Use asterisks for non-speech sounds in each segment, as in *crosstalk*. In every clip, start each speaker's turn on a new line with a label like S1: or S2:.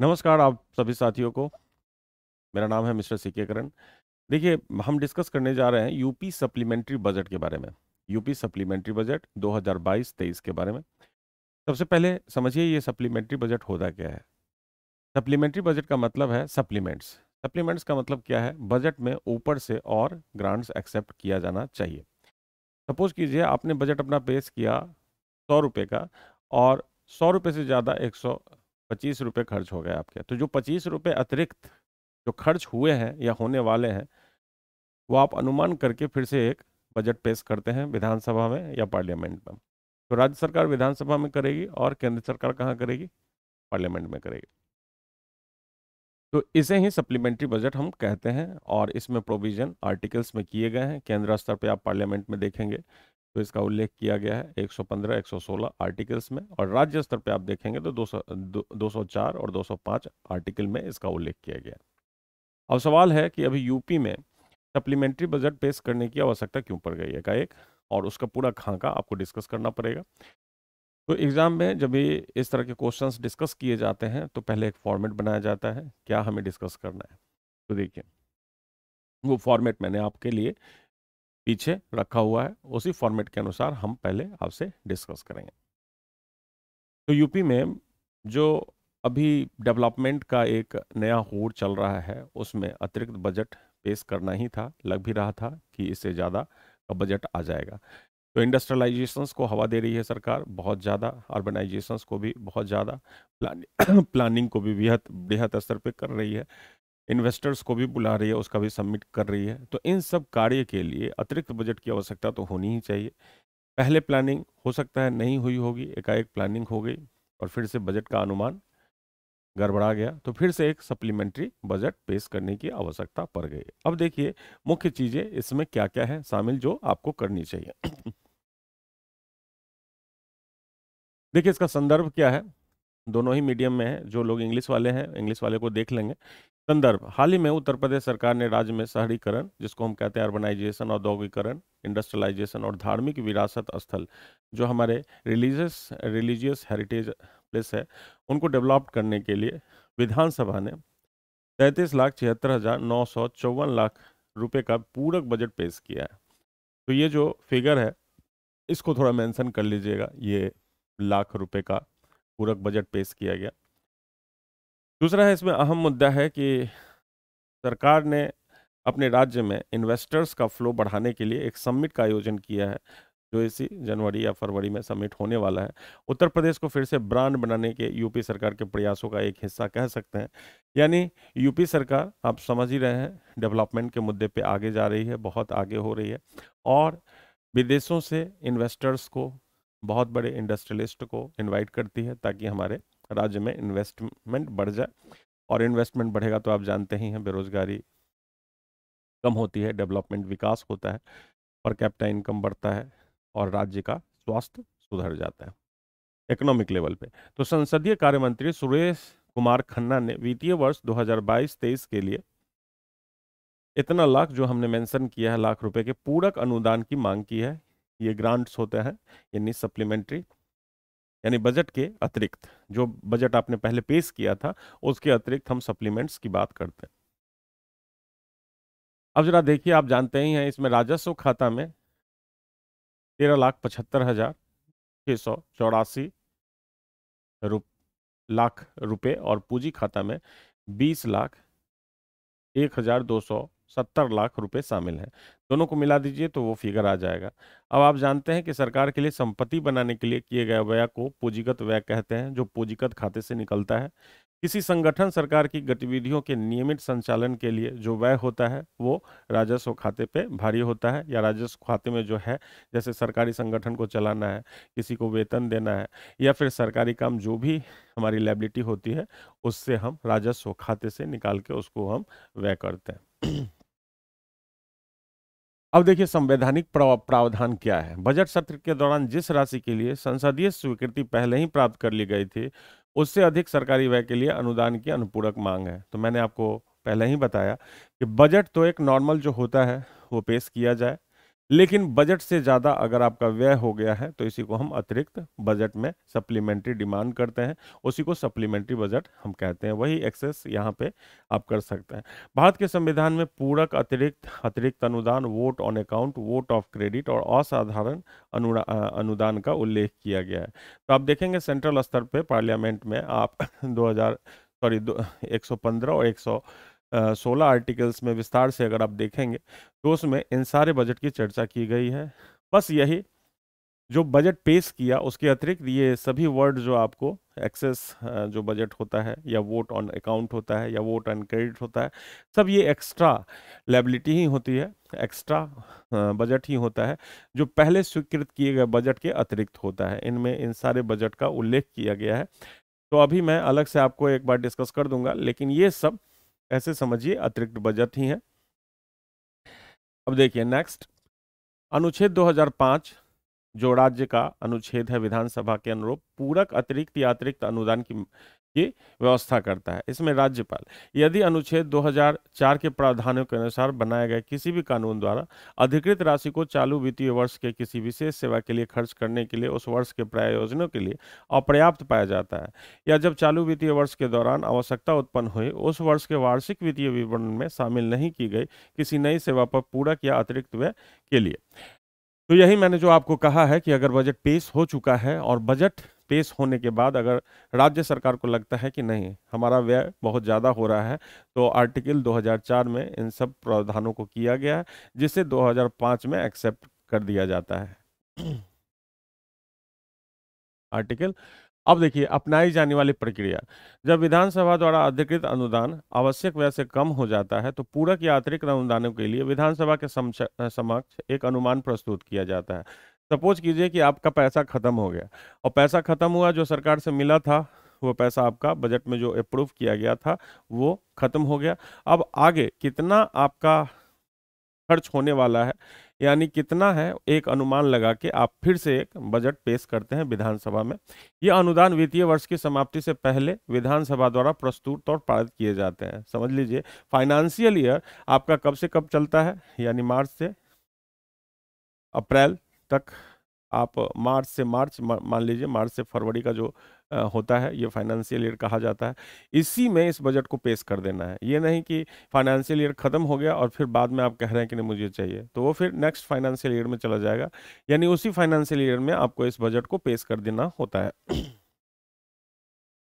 S1: नमस्कार आप सभी साथियों को मेरा नाम है मिस्टर सी के करण देखिए हम डिस्कस करने जा रहे हैं यूपी सप्लीमेंट्री बजट के बारे में यूपी सप्लीमेंट्री बजट 2022-23 के बारे में सबसे पहले समझिए ये सप्लीमेंट्री बजट होता क्या है सप्लीमेंट्री बजट का मतलब है सप्लीमेंट्स सप्लीमेंट्स का मतलब क्या है बजट में ऊपर से और ग्रांट्स एक्सेप्ट किया जाना चाहिए सपोज कीजिए आपने बजट अपना पेश किया सौ रुपये का और सौ रुपये से ज़्यादा एक सौ पच्चीस रुपये खर्च हो गए आपके तो जो पच्चीस रुपये अतिरिक्त जो खर्च हुए हैं या होने वाले हैं वो आप अनुमान करके फिर से एक बजट पेश करते हैं विधानसभा में या पार्लियामेंट में तो राज्य सरकार विधानसभा में करेगी और केंद्र सरकार कहाँ करेगी पार्लियामेंट में करेगी तो इसे ही सप्लीमेंट्री बजट हम कहते हैं और इसमें प्रोविज़न आर्टिकल्स में किए गए हैं केंद्र स्तर पे आप पार्लियामेंट में देखेंगे तो इसका उल्लेख किया गया है 115, 116 आर्टिकल्स में और राज्य स्तर पे आप देखेंगे तो 200, 204 और 205 आर्टिकल में इसका उल्लेख किया गया अब सवाल है कि अभी यूपी में सप्लीमेंट्री बजट पेश करने की आवश्यकता क्यों पड़ गई है का एक और उसका पूरा खाका आपको डिस्कस करना पड़ेगा तो एग्ज़ाम में जब भी इस तरह के क्वेश्चंस डिस्कस किए जाते हैं तो पहले एक फॉर्मेट बनाया जाता है क्या हमें डिस्कस करना है तो देखिए वो फॉर्मेट मैंने आपके लिए पीछे रखा हुआ है उसी फॉर्मेट के अनुसार हम पहले आपसे डिस्कस करेंगे तो यूपी में जो अभी डेवलपमेंट का एक नया होड़ चल रहा है उसमें अतिरिक्त बजट पेश करना ही था लग भी रहा था कि इससे ज़्यादा का बजट आ जाएगा तो इंडस्ट्रियलाइजेशन को हवा दे रही है सरकार बहुत ज़्यादा अर्बनाइजेशन को भी बहुत ज़्यादा प्लानिंग *coughs* को भी बेहद बेहद स्तर पर कर रही है इन्वेस्टर्स को भी बुला रही है उसका भी सबमिट कर रही है तो इन सब कार्य के लिए अतिरिक्त बजट की आवश्यकता तो होनी ही चाहिए पहले प्लानिंग हो सकता है नहीं हुई होगी एकाएक प्लानिंग हो गई और फिर से बजट का अनुमान गड़बड़ा गया तो फिर से एक सप्लीमेंट्री बजट पेश करने की आवश्यकता पड़ गई अब देखिए मुख्य चीज़ें इसमें क्या क्या है शामिल जो आपको करनी चाहिए *clears throat* देखिए इसका संदर्भ क्या है दोनों ही मीडियम में है जो लोग इंग्लिश वाले हैं इंग्लिश वाले को देख लेंगे संदर्भ हाल ही में उत्तर प्रदेश सरकार ने राज्य में शहरीकरण जिसको हम कहते हैं अर्बनाइजेशन औद्योगिकरण इंडस्ट्रियलाइजेशन और धार्मिक विरासत स्थल जो हमारे रिलीजियस रिलीजियस हेरिटेज प्लेस है उनको डेवलप करने के लिए विधानसभा ने तैंतीस लाख छिहत्तर हज़ार नौ सौ चौवन लाख रुपये का पूरक बजट पेश किया है तो ये जो फिगर है इसको थोड़ा मेंशन कर लीजिएगा ये लाख रुपए का पूरक बजट पेश किया गया दूसरा है इसमें अहम मुद्दा है कि सरकार ने अपने राज्य में इन्वेस्टर्स का फ्लो बढ़ाने के लिए एक समिट का आयोजन किया है जो इसी जनवरी या फरवरी में समिट होने वाला है उत्तर प्रदेश को फिर से ब्रांड बनाने के यूपी सरकार के प्रयासों का एक हिस्सा कह सकते हैं यानी यूपी सरकार आप समझ ही रहे हैं डेवलपमेंट के मुद्दे पे आगे जा रही है बहुत आगे हो रही है और विदेशों से इन्वेस्टर्स को बहुत बड़े इंडस्ट्रियलिस्ट को इन्वाइट करती है ताकि हमारे राज्य में इन्वेस्टमेंट बढ़ जाए और इन्वेस्टमेंट बढ़ेगा तो आप जानते ही हैं बेरोजगारी कम होती है डेवलपमेंट विकास होता है पर कैपिटा इनकम बढ़ता है और राज्य का स्वास्थ्य सुधर जाता है इकोनॉमिक लेवल पे तो संसदीय कार्य मंत्री सुरेश कुमार खन्ना ने वित्तीय वर्ष 2022-23 के लिए इतना लाख जो हमने मेंशन किया है लाख रुपए के पूरक अनुदान की मांग की है ये ग्रांट्स होते हैं यानी सप्लीमेंट्री यानी बजट के अतिरिक्त जो बजट आपने पहले पेश किया था उसके अतिरिक्त हम सप्लीमेंट्स की बात करते हैं अब जरा देखिए आप जानते ही हैं इसमें राजस्व खाता में तेरह लाख पचहत्तर हजार छः सौ चौरासी रुप लाख रुपए और पूंजी खाता में बीस लाख एक हजार दो सौ सत्तर लाख रुपए शामिल हैं दोनों को मिला दीजिए तो वो फिगर आ जाएगा अब आप जानते हैं कि सरकार के लिए संपत्ति बनाने के लिए किए गए व्यय को पूंजीगत व्यय कहते हैं जो पूंजीगत खाते से निकलता है किसी संगठन सरकार की गतिविधियों के नियमित संचालन के लिए जो व्यय होता है वो राजस्व खाते पे भारी होता है या राजस्व खाते में जो है जैसे सरकारी संगठन को चलाना है किसी को वेतन देना है या फिर सरकारी काम जो भी हमारी लाइबिलिटी होती है उससे हम राजस्व खाते से निकाल के उसको हम व्यय करते हैं अब देखिए संवैधानिक प्रावधान क्या है बजट सत्र के दौरान जिस राशि के लिए संसदीय स्वीकृति पहले ही प्राप्त कर ली गई थी उससे अधिक सरकारी व्यय के लिए अनुदान की अनुपूरक मांग है तो मैंने आपको पहले ही बताया कि बजट तो एक नॉर्मल जो होता है वो पेश किया जाए लेकिन बजट से ज़्यादा अगर आपका व्यय हो गया है तो इसी को हम अतिरिक्त बजट में सप्लीमेंट्री डिमांड करते हैं उसी को सप्लीमेंट्री बजट हम कहते हैं वही एक्सेस यहाँ पे आप कर सकते हैं भारत के संविधान में पूरक अतिरिक्त अतिरिक्त अनुदान vote on account vote of credit और असाधारण अनुदान का उल्लेख किया गया है तो आप देखेंगे सेंट्रल स्तर पर पार्लियामेंट में आप *coughs* दो सॉरी दो एक और एक सोलह आर्टिकल्स में विस्तार से अगर आप देखेंगे तो उसमें इन सारे बजट की चर्चा की गई है बस यही जो बजट पेश किया उसके अतिरिक्त ये सभी वर्ड जो आपको एक्सेस जो बजट होता है या वोट ऑन अकाउंट होता है या वोट ऑन क्रेडिट होता है सब ये एक्स्ट्रा लेबिलिटी ही होती है एक्स्ट्रा बजट ही होता है जो पहले स्वीकृत किए गए बजट के अतिरिक्त होता है इनमें इन सारे बजट का उल्लेख किया गया है तो अभी मैं अलग से आपको एक बार डिस्कस कर दूंगा लेकिन ये सब ऐसे समझिए अतिरिक्त बजट ही है अब देखिए नेक्स्ट अनुच्छेद 2005 जो राज्य का अनुच्छेद है विधानसभा के अनुरूप पूरक अतिरिक्त या अतिरिक्त अनुदान की की व्यवस्था करता है इसमें राज्यपाल यदि अनुच्छेद 2004 के प्रावधानों के अनुसार बनाए गए किसी भी कानून द्वारा अधिकृत राशि को चालू वित्तीय वर्ष के किसी विशेष सेवा के लिए खर्च करने के लिए उस वर्ष के प्रायोजनों के लिए अपर्याप्त पाया जाता है या जब चालू वित्तीय वर्ष के दौरान आवश्यकता उत्पन्न हुई उस वर्ष के वार्षिक वित्तीय विवरण में शामिल नहीं की गई किसी नई सेवा पर पूरक या अतिरिक्त व्यय के लिए तो यही मैंने जो आपको कहा है कि अगर बजट पेश हो चुका है और बजट पेश होने के बाद अगर राज्य सरकार को लगता है कि नहीं हमारा व्यय बहुत ज़्यादा हो रहा है तो आर्टिकल 2004 में इन सब प्रावधानों को किया गया है जिसे 2005 में एक्सेप्ट कर दिया जाता है आर्टिकल अब देखिए अपनाई जाने वाली प्रक्रिया जब विधानसभा द्वारा अधिकृत अनुदान आवश्यक व्यय से कम हो जाता है तो पूरक या अतिरिक्त अनुदानों के लिए विधानसभा के समक्ष एक अनुमान प्रस्तुत किया जाता है सपोज कीजिए कि आपका पैसा ख़त्म हो गया और पैसा ख़त्म हुआ जो सरकार से मिला था वो पैसा आपका बजट में जो अप्रूव किया गया था वो ख़त्म हो गया अब आगे कितना आपका खर्च होने वाला है यानी कितना है एक अनुमान लगा के आप फिर से एक बजट पेश करते हैं विधानसभा में ये अनुदान वित्तीय वर्ष की समाप्ति से पहले विधानसभा द्वारा प्रस्तुत और पारित किए जाते हैं समझ लीजिए फाइनेंशियल ईयर आपका कब से कब चलता है यानी मार्च से अप्रैल तक आप मार्च से मार्च मान लीजिए मार्च से फरवरी का जो होता है ये फाइनेंशियल ईयर कहा जाता है इसी में इस बजट को पेश कर देना है ये नहीं कि फाइनेंशियल ईयर ख़त्म हो गया और फिर बाद में आप कह रहे हैं कि नहीं मुझे चाहिए तो वो फिर नेक्स्ट फाइनेंशियल ईयर में चला जाएगा यानी उसी फाइनेंशियल ईयर में आपको इस बजट को पेश कर देना होता है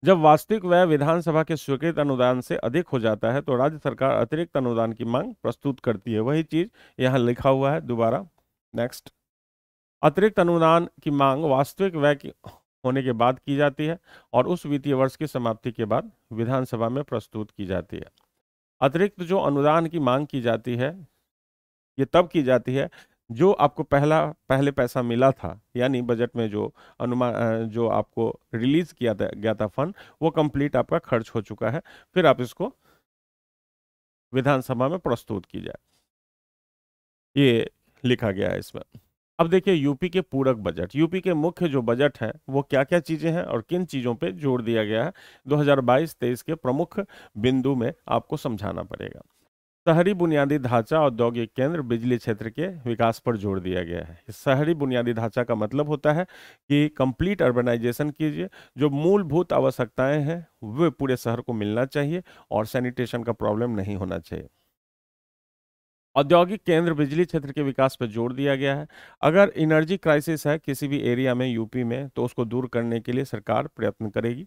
S1: जब वास्तविक व्यय विधानसभा के स्वीकृत अनुदान से अधिक हो जाता है तो राज्य सरकार अतिरिक्त अनुदान की मांग प्रस्तुत करती है वही चीज़ यहाँ लिखा हुआ है दोबारा नेक्स्ट अतिरिक्त अनुदान की मांग वास्तविक व्यय होने के बाद की जाती है और उस वित्तीय वर्ष की समाप्ति के बाद विधानसभा में प्रस्तुत की जाती है अतिरिक्त जो अनुदान की मांग की जाती है ये तब की जाती है जो आपको पहला पहले पैसा मिला था यानी बजट में जो अनुमान जो आपको रिलीज किया था, गया था फंड वो कंप्लीट आपका खर्च हो चुका है फिर आप इसको विधानसभा में प्रस्तुत की जाए ये लिखा गया है इसमें अब देखिए यूपी के पूरक बजट यूपी के मुख्य जो बजट है वो क्या क्या चीज़ें हैं और किन चीज़ों पे जोर दिया गया है 2022-23 के प्रमुख बिंदु में आपको समझाना पड़ेगा शहरी बुनियादी ढांचा औद्योगिक केंद्र बिजली क्षेत्र के विकास पर जोर दिया गया है शहरी बुनियादी ढांचा का मतलब होता है कि कंप्लीट अर्बनाइजेशन कीजिए जो मूलभूत आवश्यकताएं हैं वे पूरे शहर को मिलना चाहिए और सैनिटेशन का प्रॉब्लम नहीं होना चाहिए औद्योगिक केंद्र बिजली क्षेत्र के विकास पर जोर दिया गया है अगर एनर्जी क्राइसिस है किसी भी एरिया में यूपी में तो उसको दूर करने के लिए सरकार प्रयत्न करेगी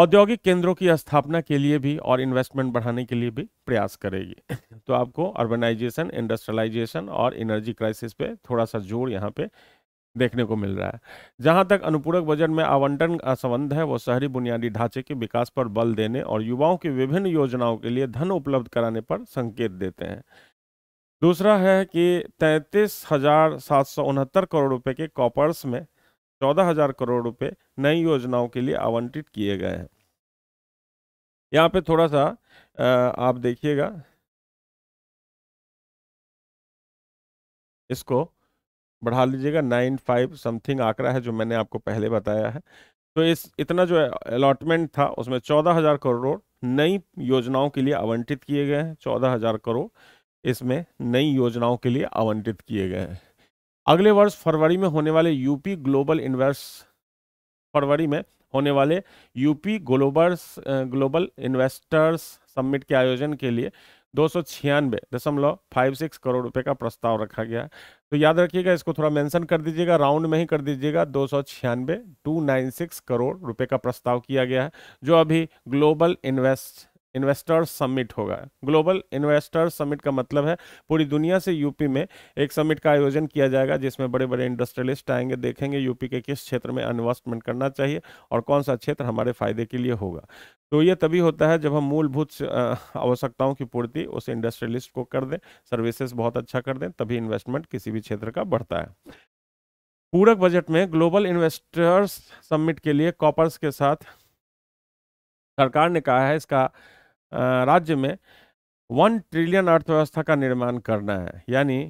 S1: औद्योगिक केंद्रों की स्थापना के लिए भी और इन्वेस्टमेंट बढ़ाने के लिए भी प्रयास करेगी तो आपको अर्बनाइजेशन इंडस्ट्रियलाइजेशन और एनर्जी क्राइसिस पे थोड़ा सा जोर यहाँ पे देखने को मिल रहा है जहां तक अनुपूरक बजट में आवंटन का संबंध है वो शहरी बुनियादी ढांचे के विकास पर बल देने और युवाओं की विभिन्न योजनाओं के लिए धन उपलब्ध कराने पर संकेत देते हैं दूसरा है कि तैंतीस हजार सात सौ उनहत्तर करोड़ रुपए के कॉपर्स में चौदह हजार करोड़ रुपए नई योजनाओं के लिए आवंटित किए गए हैं यहाँ पे थोड़ा सा आप देखिएगा इसको बढ़ा लीजिएगा नाइन फाइव समथिंग आंकड़ा है जो मैंने आपको पहले बताया है तो इस इतना जो अलॉटमेंट था उसमें चौदह हज़ार करोड़ नई योजनाओं के लिए आवंटित किए गए हैं चौदह हज़ार करोड़ इसमें नई योजनाओं के लिए आवंटित किए गए हैं अगले वर्ष फरवरी में होने वाले यूपी ग्लोबल इन्वेस्ट फरवरी में होने वाले UP global global investors summit के आयोजन के लिए दो सौ छियानवे दशमलव फाइव सिक्स करोड़ रुपए का प्रस्ताव रखा गया है तो याद रखिएगा इसको थोड़ा मेंशन कर दीजिएगा राउंड में ही कर दीजिएगा दो सौ छियानवे टू नाइन सिक्स करोड़ रुपए का प्रस्ताव किया गया है जो अभी ग्लोबल इन्वेस्ट इन्वेस्टर समिट होगा ग्लोबल इन्वेस्टर समिट का मतलब है पूरी दुनिया से यूपी में एक समिट का आयोजन किया जाएगा जिसमें बड़े बड़े इंडस्ट्रियलिस्ट आएंगे देखेंगे यूपी के किस क्षेत्र में इन्वेस्टमेंट करना चाहिए और कौन सा क्षेत्र हमारे फायदे के लिए होगा तो ये तभी होता है जब हम मूलभूत आवश्यकताओं की पूर्ति उस इंडस्ट्रियलिस्ट को कर दें सर्विसेज बहुत अच्छा कर दें तभी इन्वेस्टमेंट किसी भी क्षेत्र का बढ़ता है पूरक बजट में ग्लोबल इन्वेस्टर्स समिट के लिए कॉपर्स के साथ सरकार ने कहा है इसका राज्य में वन ट्रिलियन अर्थव्यवस्था का निर्माण करना है यानी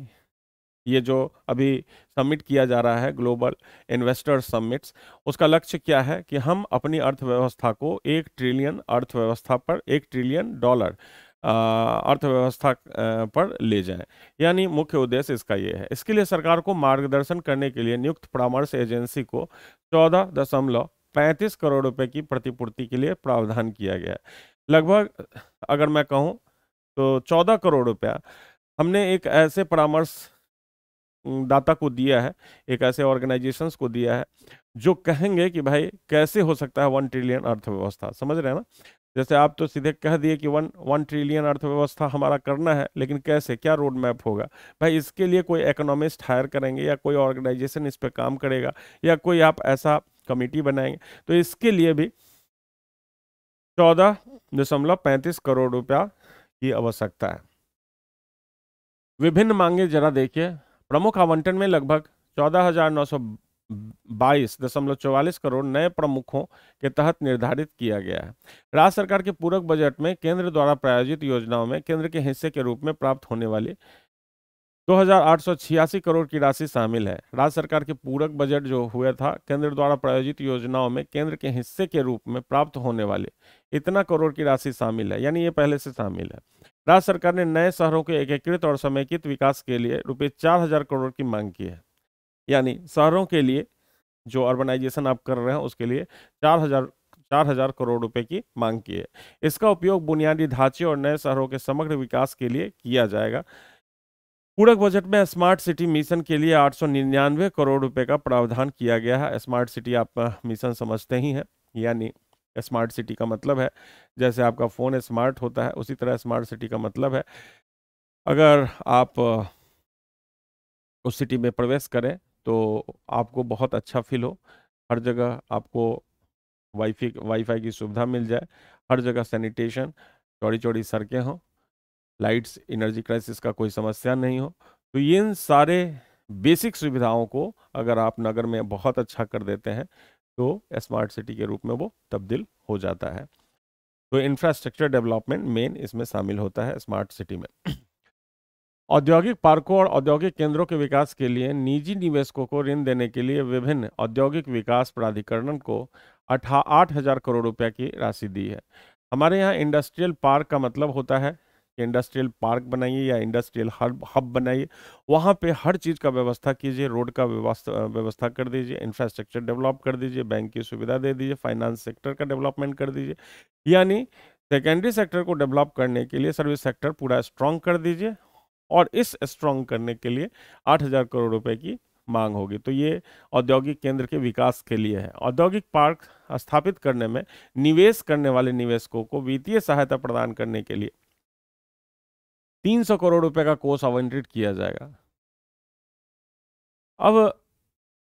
S1: ये जो अभी समिट किया जा रहा है ग्लोबल इन्वेस्टर्स समिट्स उसका लक्ष्य क्या है कि हम अपनी अर्थव्यवस्था को एक ट्रिलियन अर्थव्यवस्था पर एक ट्रिलियन डॉलर अर्थव्यवस्था पर ले जाएं यानी मुख्य उद्देश्य इसका ये है इसके लिए सरकार को मार्गदर्शन करने के लिए नियुक्त परामर्श एजेंसी को चौदह दशमलव पैंतीस करोड़ रुपए की प्रतिपूर्ति के लिए प्रावधान किया गया है लगभग अगर मैं कहूँ तो चौदह करोड़ रुपया हमने एक ऐसे परामर्श दाता को दिया है एक ऐसे ऑर्गेनाइजेशंस को दिया है जो कहेंगे कि भाई कैसे हो सकता है वन ट्रिलियन अर्थव्यवस्था समझ रहे हैं ना जैसे आप तो सीधे कह दिए कि वन वन ट्रिलियन अर्थव्यवस्था हमारा करना है लेकिन कैसे क्या रोड मैप होगा भाई इसके लिए कोई इकोनॉमिस्ट हायर करेंगे या कोई ऑर्गेनाइजेशन इस पर काम करेगा या कोई आप ऐसा कमेटी बनाएंगे तो इसके लिए भी चौदह दशमलव पैंतीस करोड़ रुपया की आवश्यकता है विभिन्न मांगे जरा देखिए प्रमुख आवंटन में लगभग चौदह हजार नौ सौ बाईस दशमलव चौवालीस करोड़ नए प्रमुखों के तहत निर्धारित किया गया है राज्य सरकार के पूरक बजट में केंद्र द्वारा प्रायोजित योजनाओं में केंद्र के हिस्से के रूप में प्राप्त होने वाली 2886 करोड़ की राशि शामिल है राज्य सरकार के पूरक बजट जो हुआ था केंद्र द्वारा प्रायोजित योजनाओं में केंद्र के हिस्से के रूप में प्राप्त होने वाले इतना करोड़ की राशि शामिल है यानी ये पहले से शामिल है राज्य सरकार ने नए शहरों के एकीकृत और समेकित विकास के लिए रुपये चार हजार करोड़ की मांग की है यानी शहरों के लिए जो अर्बनाइजेशन आप कर रहे हैं उसके लिए चार हजार चार हजार करोड़ रुपए की मांग की है इसका उपयोग बुनियादी ढांचे और नए शहरों के समग्र विकास के लिए किया जाएगा पूरक बजट में स्मार्ट सिटी मिशन के लिए आठ करोड़ रुपए का प्रावधान किया गया है स्मार्ट सिटी आप मिशन समझते ही हैं यानी स्मार्ट सिटी का मतलब है जैसे आपका फ़ोन स्मार्ट होता है उसी तरह स्मार्ट सिटी का मतलब है अगर आप उस सिटी में प्रवेश करें तो आपको बहुत अच्छा फील हो हर जगह आपको वाईफाई वाईफाई की सुविधा मिल जाए हर जगह सैनिटेशन चौड़ी चौड़ी सड़कें हों लाइट्स एनर्जी क्राइसिस का कोई समस्या नहीं हो तो ये इन सारे बेसिक सुविधाओं को अगर आप नगर में बहुत अच्छा कर देते हैं तो स्मार्ट सिटी के रूप में वो तब्दील हो जाता है तो इंफ्रास्ट्रक्चर डेवलपमेंट मेन इसमें शामिल होता है स्मार्ट सिटी में औद्योगिक पार्कों और औद्योगिक केंद्रों के विकास के लिए निजी निवेशकों को ऋण देने के लिए विभिन्न औद्योगिक विकास प्राधिकरण को अठा आठ हज़ार करोड़ रुपये की राशि दी है हमारे यहाँ इंडस्ट्रियल पार्क का मतलब होता है इंडस्ट्रियल पार्क बनाइए या इंडस्ट्रियल हब हब बनाइए वहाँ पे हर चीज़ का व्यवस्था कीजिए रोड का व्यवस्था व्यवस्था कर दीजिए इंफ्रास्ट्रक्चर डेवलप कर दीजिए बैंक की सुविधा दे दीजिए फाइनेंस सेक्टर का डेवलपमेंट कर दीजिए यानी सेकेंडरी सेक्टर को डेवलप करने के लिए सर्विस सेक्टर पूरा स्ट्रॉन्ग कर दीजिए और इस स्ट्रॉन्ग करने के लिए आठ हज़ार करोड़ रुपए की मांग होगी तो ये औद्योगिक केंद्र के विकास के लिए है औद्योगिक पार्क स्थापित करने में निवेश करने वाले निवेशकों को वित्तीय सहायता प्रदान करने के लिए तीन सौ करोड़ रुपए का कोष आवंटित किया जाएगा अब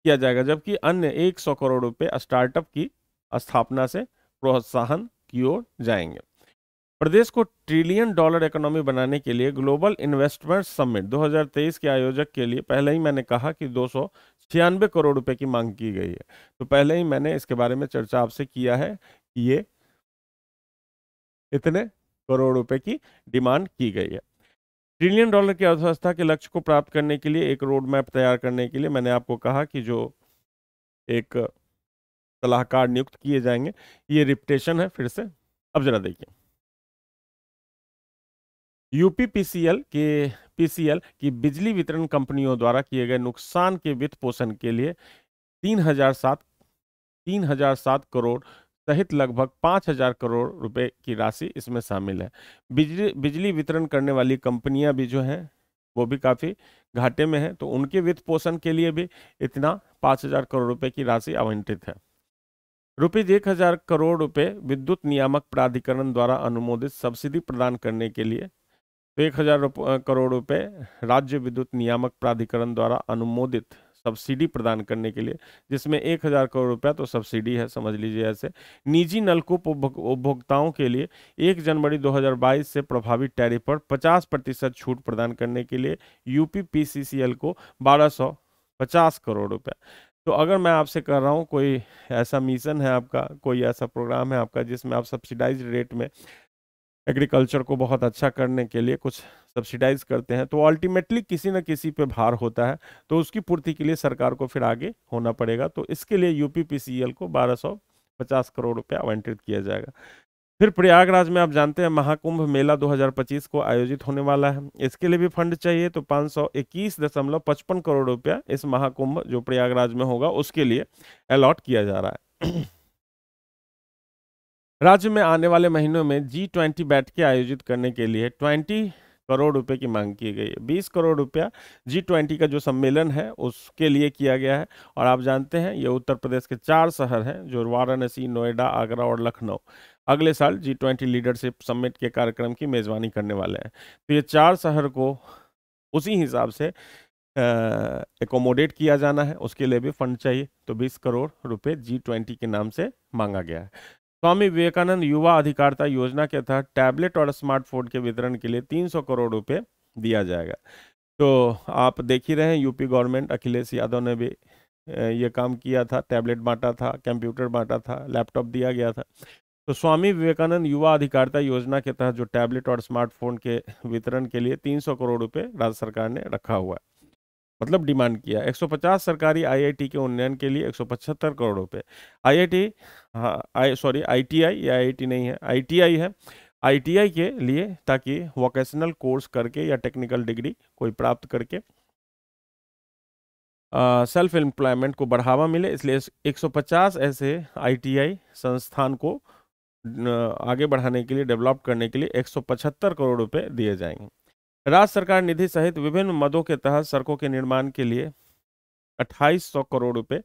S1: किया जाएगा जबकि अन्य एक सौ करोड़ रुपए स्टार्टअप की स्थापना से प्रोत्साहन की ओर जाएंगे प्रदेश को ट्रिलियन डॉलर इकोनॉमी बनाने के लिए ग्लोबल इन्वेस्टमेंट समिट 2023 के आयोजक के लिए पहले ही मैंने कहा कि दो करोड़ रुपए की मांग की गई है तो पहले ही मैंने इसके बारे में चर्चा आपसे किया है कि ये इतने करोड़ रुपए की डिमांड की गई है ट्रिलियन डॉलर की अर्थव्यवस्था के लक्ष्य को प्राप्त करने के लिए एक रोड मैप तैयार करने के लिए मैंने आपको कहा कि जो एक सलाहकार नियुक्त किए जाएंगे ये रिप्टेशन है फिर से अब जरा देखिए यूपी पीसीएल के पीसीएल की बिजली वितरण कंपनियों द्वारा किए गए नुकसान के वित्त पोषण के लिए तीन हजार सात तीन हजार सात करोड़ सहित लगभग पाँच हजार करोड़ रुपए की राशि इसमें शामिल है बिजली बिजली वितरण करने वाली कंपनियां भी जो हैं वो भी काफ़ी घाटे में हैं तो उनके वित्त पोषण के लिए भी इतना पाँच हजार करोड़ रुपए की राशि आवंटित है रुपीज एक हजार करोड़ रुपए विद्युत नियामक प्राधिकरण द्वारा अनुमोदित सब्सिडी प्रदान करने के लिए एक हजार करोड़ रुपये राज्य विद्युत नियामक प्राधिकरण द्वारा अनुमोदित सब्सिडी प्रदान करने के लिए जिसमें एक हज़ार करोड़ रुपया तो सब्सिडी है समझ लीजिए ऐसे निजी नलकूप उपभोक्ताओं के लिए एक जनवरी 2022 से प्रभावित टैरिफ पर 50 प्रतिशत छूट प्रदान करने के लिए यूपी पीसीसीएल को 1250 करोड़ रुपया तो अगर मैं आपसे कह रहा हूँ कोई ऐसा मिशन है आपका कोई ऐसा प्रोग्राम है आपका जिसमें आप सब्सिडाइज रेट में एग्रीकल्चर को बहुत अच्छा करने के लिए कुछ सब्सिडाइज करते हैं तो अल्टीमेटली किसी न किसी पे भार होता है तो उसकी पूर्ति के लिए सरकार को फिर आगे होना पड़ेगा तो इसके लिए यूपीपीसीएल को 1250 करोड़ रुपया आवंटित किया जाएगा फिर प्रयागराज में आप जानते हैं महाकुंभ मेला 2025 को आयोजित होने वाला है इसके लिए भी फंड चाहिए तो पाँच करोड़ रुपया इस महाकुंभ जो प्रयागराज में होगा उसके लिए अलॉट किया जा रहा है राज्य में आने वाले महीनों में जी ट्वेंटी बैठकें आयोजित करने के लिए ट्वेंटी करोड़ रुपए की मांग की गई है बीस करोड़ रुपया जी ट्वेंटी का जो सम्मेलन है उसके लिए किया गया है और आप जानते हैं ये उत्तर प्रदेश के चार शहर हैं जो वाराणसी नोएडा आगरा और लखनऊ अगले साल जी ट्वेंटी लीडरशिप समिट के कार्यक्रम की मेज़बानी करने वाले हैं तो ये चार शहर को उसी हिसाब से एकोमोडेट किया जाना है उसके लिए भी फंड चाहिए तो बीस करोड़ रुपये जी ट्वेंटी के नाम से मांगा गया है स्वामी विवेकानंद युवा अधिकारिता योजना के तहत टैबलेट और स्मार्टफोन के वितरण के लिए 300 करोड़ रुपए दिया जाएगा तो आप देख ही रहे हैं यूपी गवर्नमेंट अखिलेश यादव ने भी ये काम किया था टैबलेट बांटा था कंप्यूटर बांटा था लैपटॉप दिया गया था तो स्वामी विवेकानंद युवा अधिकारिता योजना के तहत जो टैबलेट और स्मार्टफोन के वितरण के लिए 300 करोड़ रुपए राज्य सरकार ने रखा हुआ है मतलब डिमांड किया 150 सरकारी आईआईटी के उन्नयन के लिए 175 करोड़ रुपए आईआईटी हाँ आई सॉरी आईटीआई या आईआईटी नहीं है आईटीआई है आईटीआई के लिए ताकि वोकेशनल कोर्स करके या टेक्निकल डिग्री कोई प्राप्त करके सेल्फ एम्प्लॉयमेंट को बढ़ावा मिले इसलिए 150 ऐसे आईटीआई संस्थान को आगे बढ़ाने के लिए डेवलप करने के लिए एक करोड़ रुपये दिए जाएंगे राज्य सरकार निधि सहित विभिन्न मदों के तहत सड़कों के निर्माण के लिए 2800 करोड़ रुपए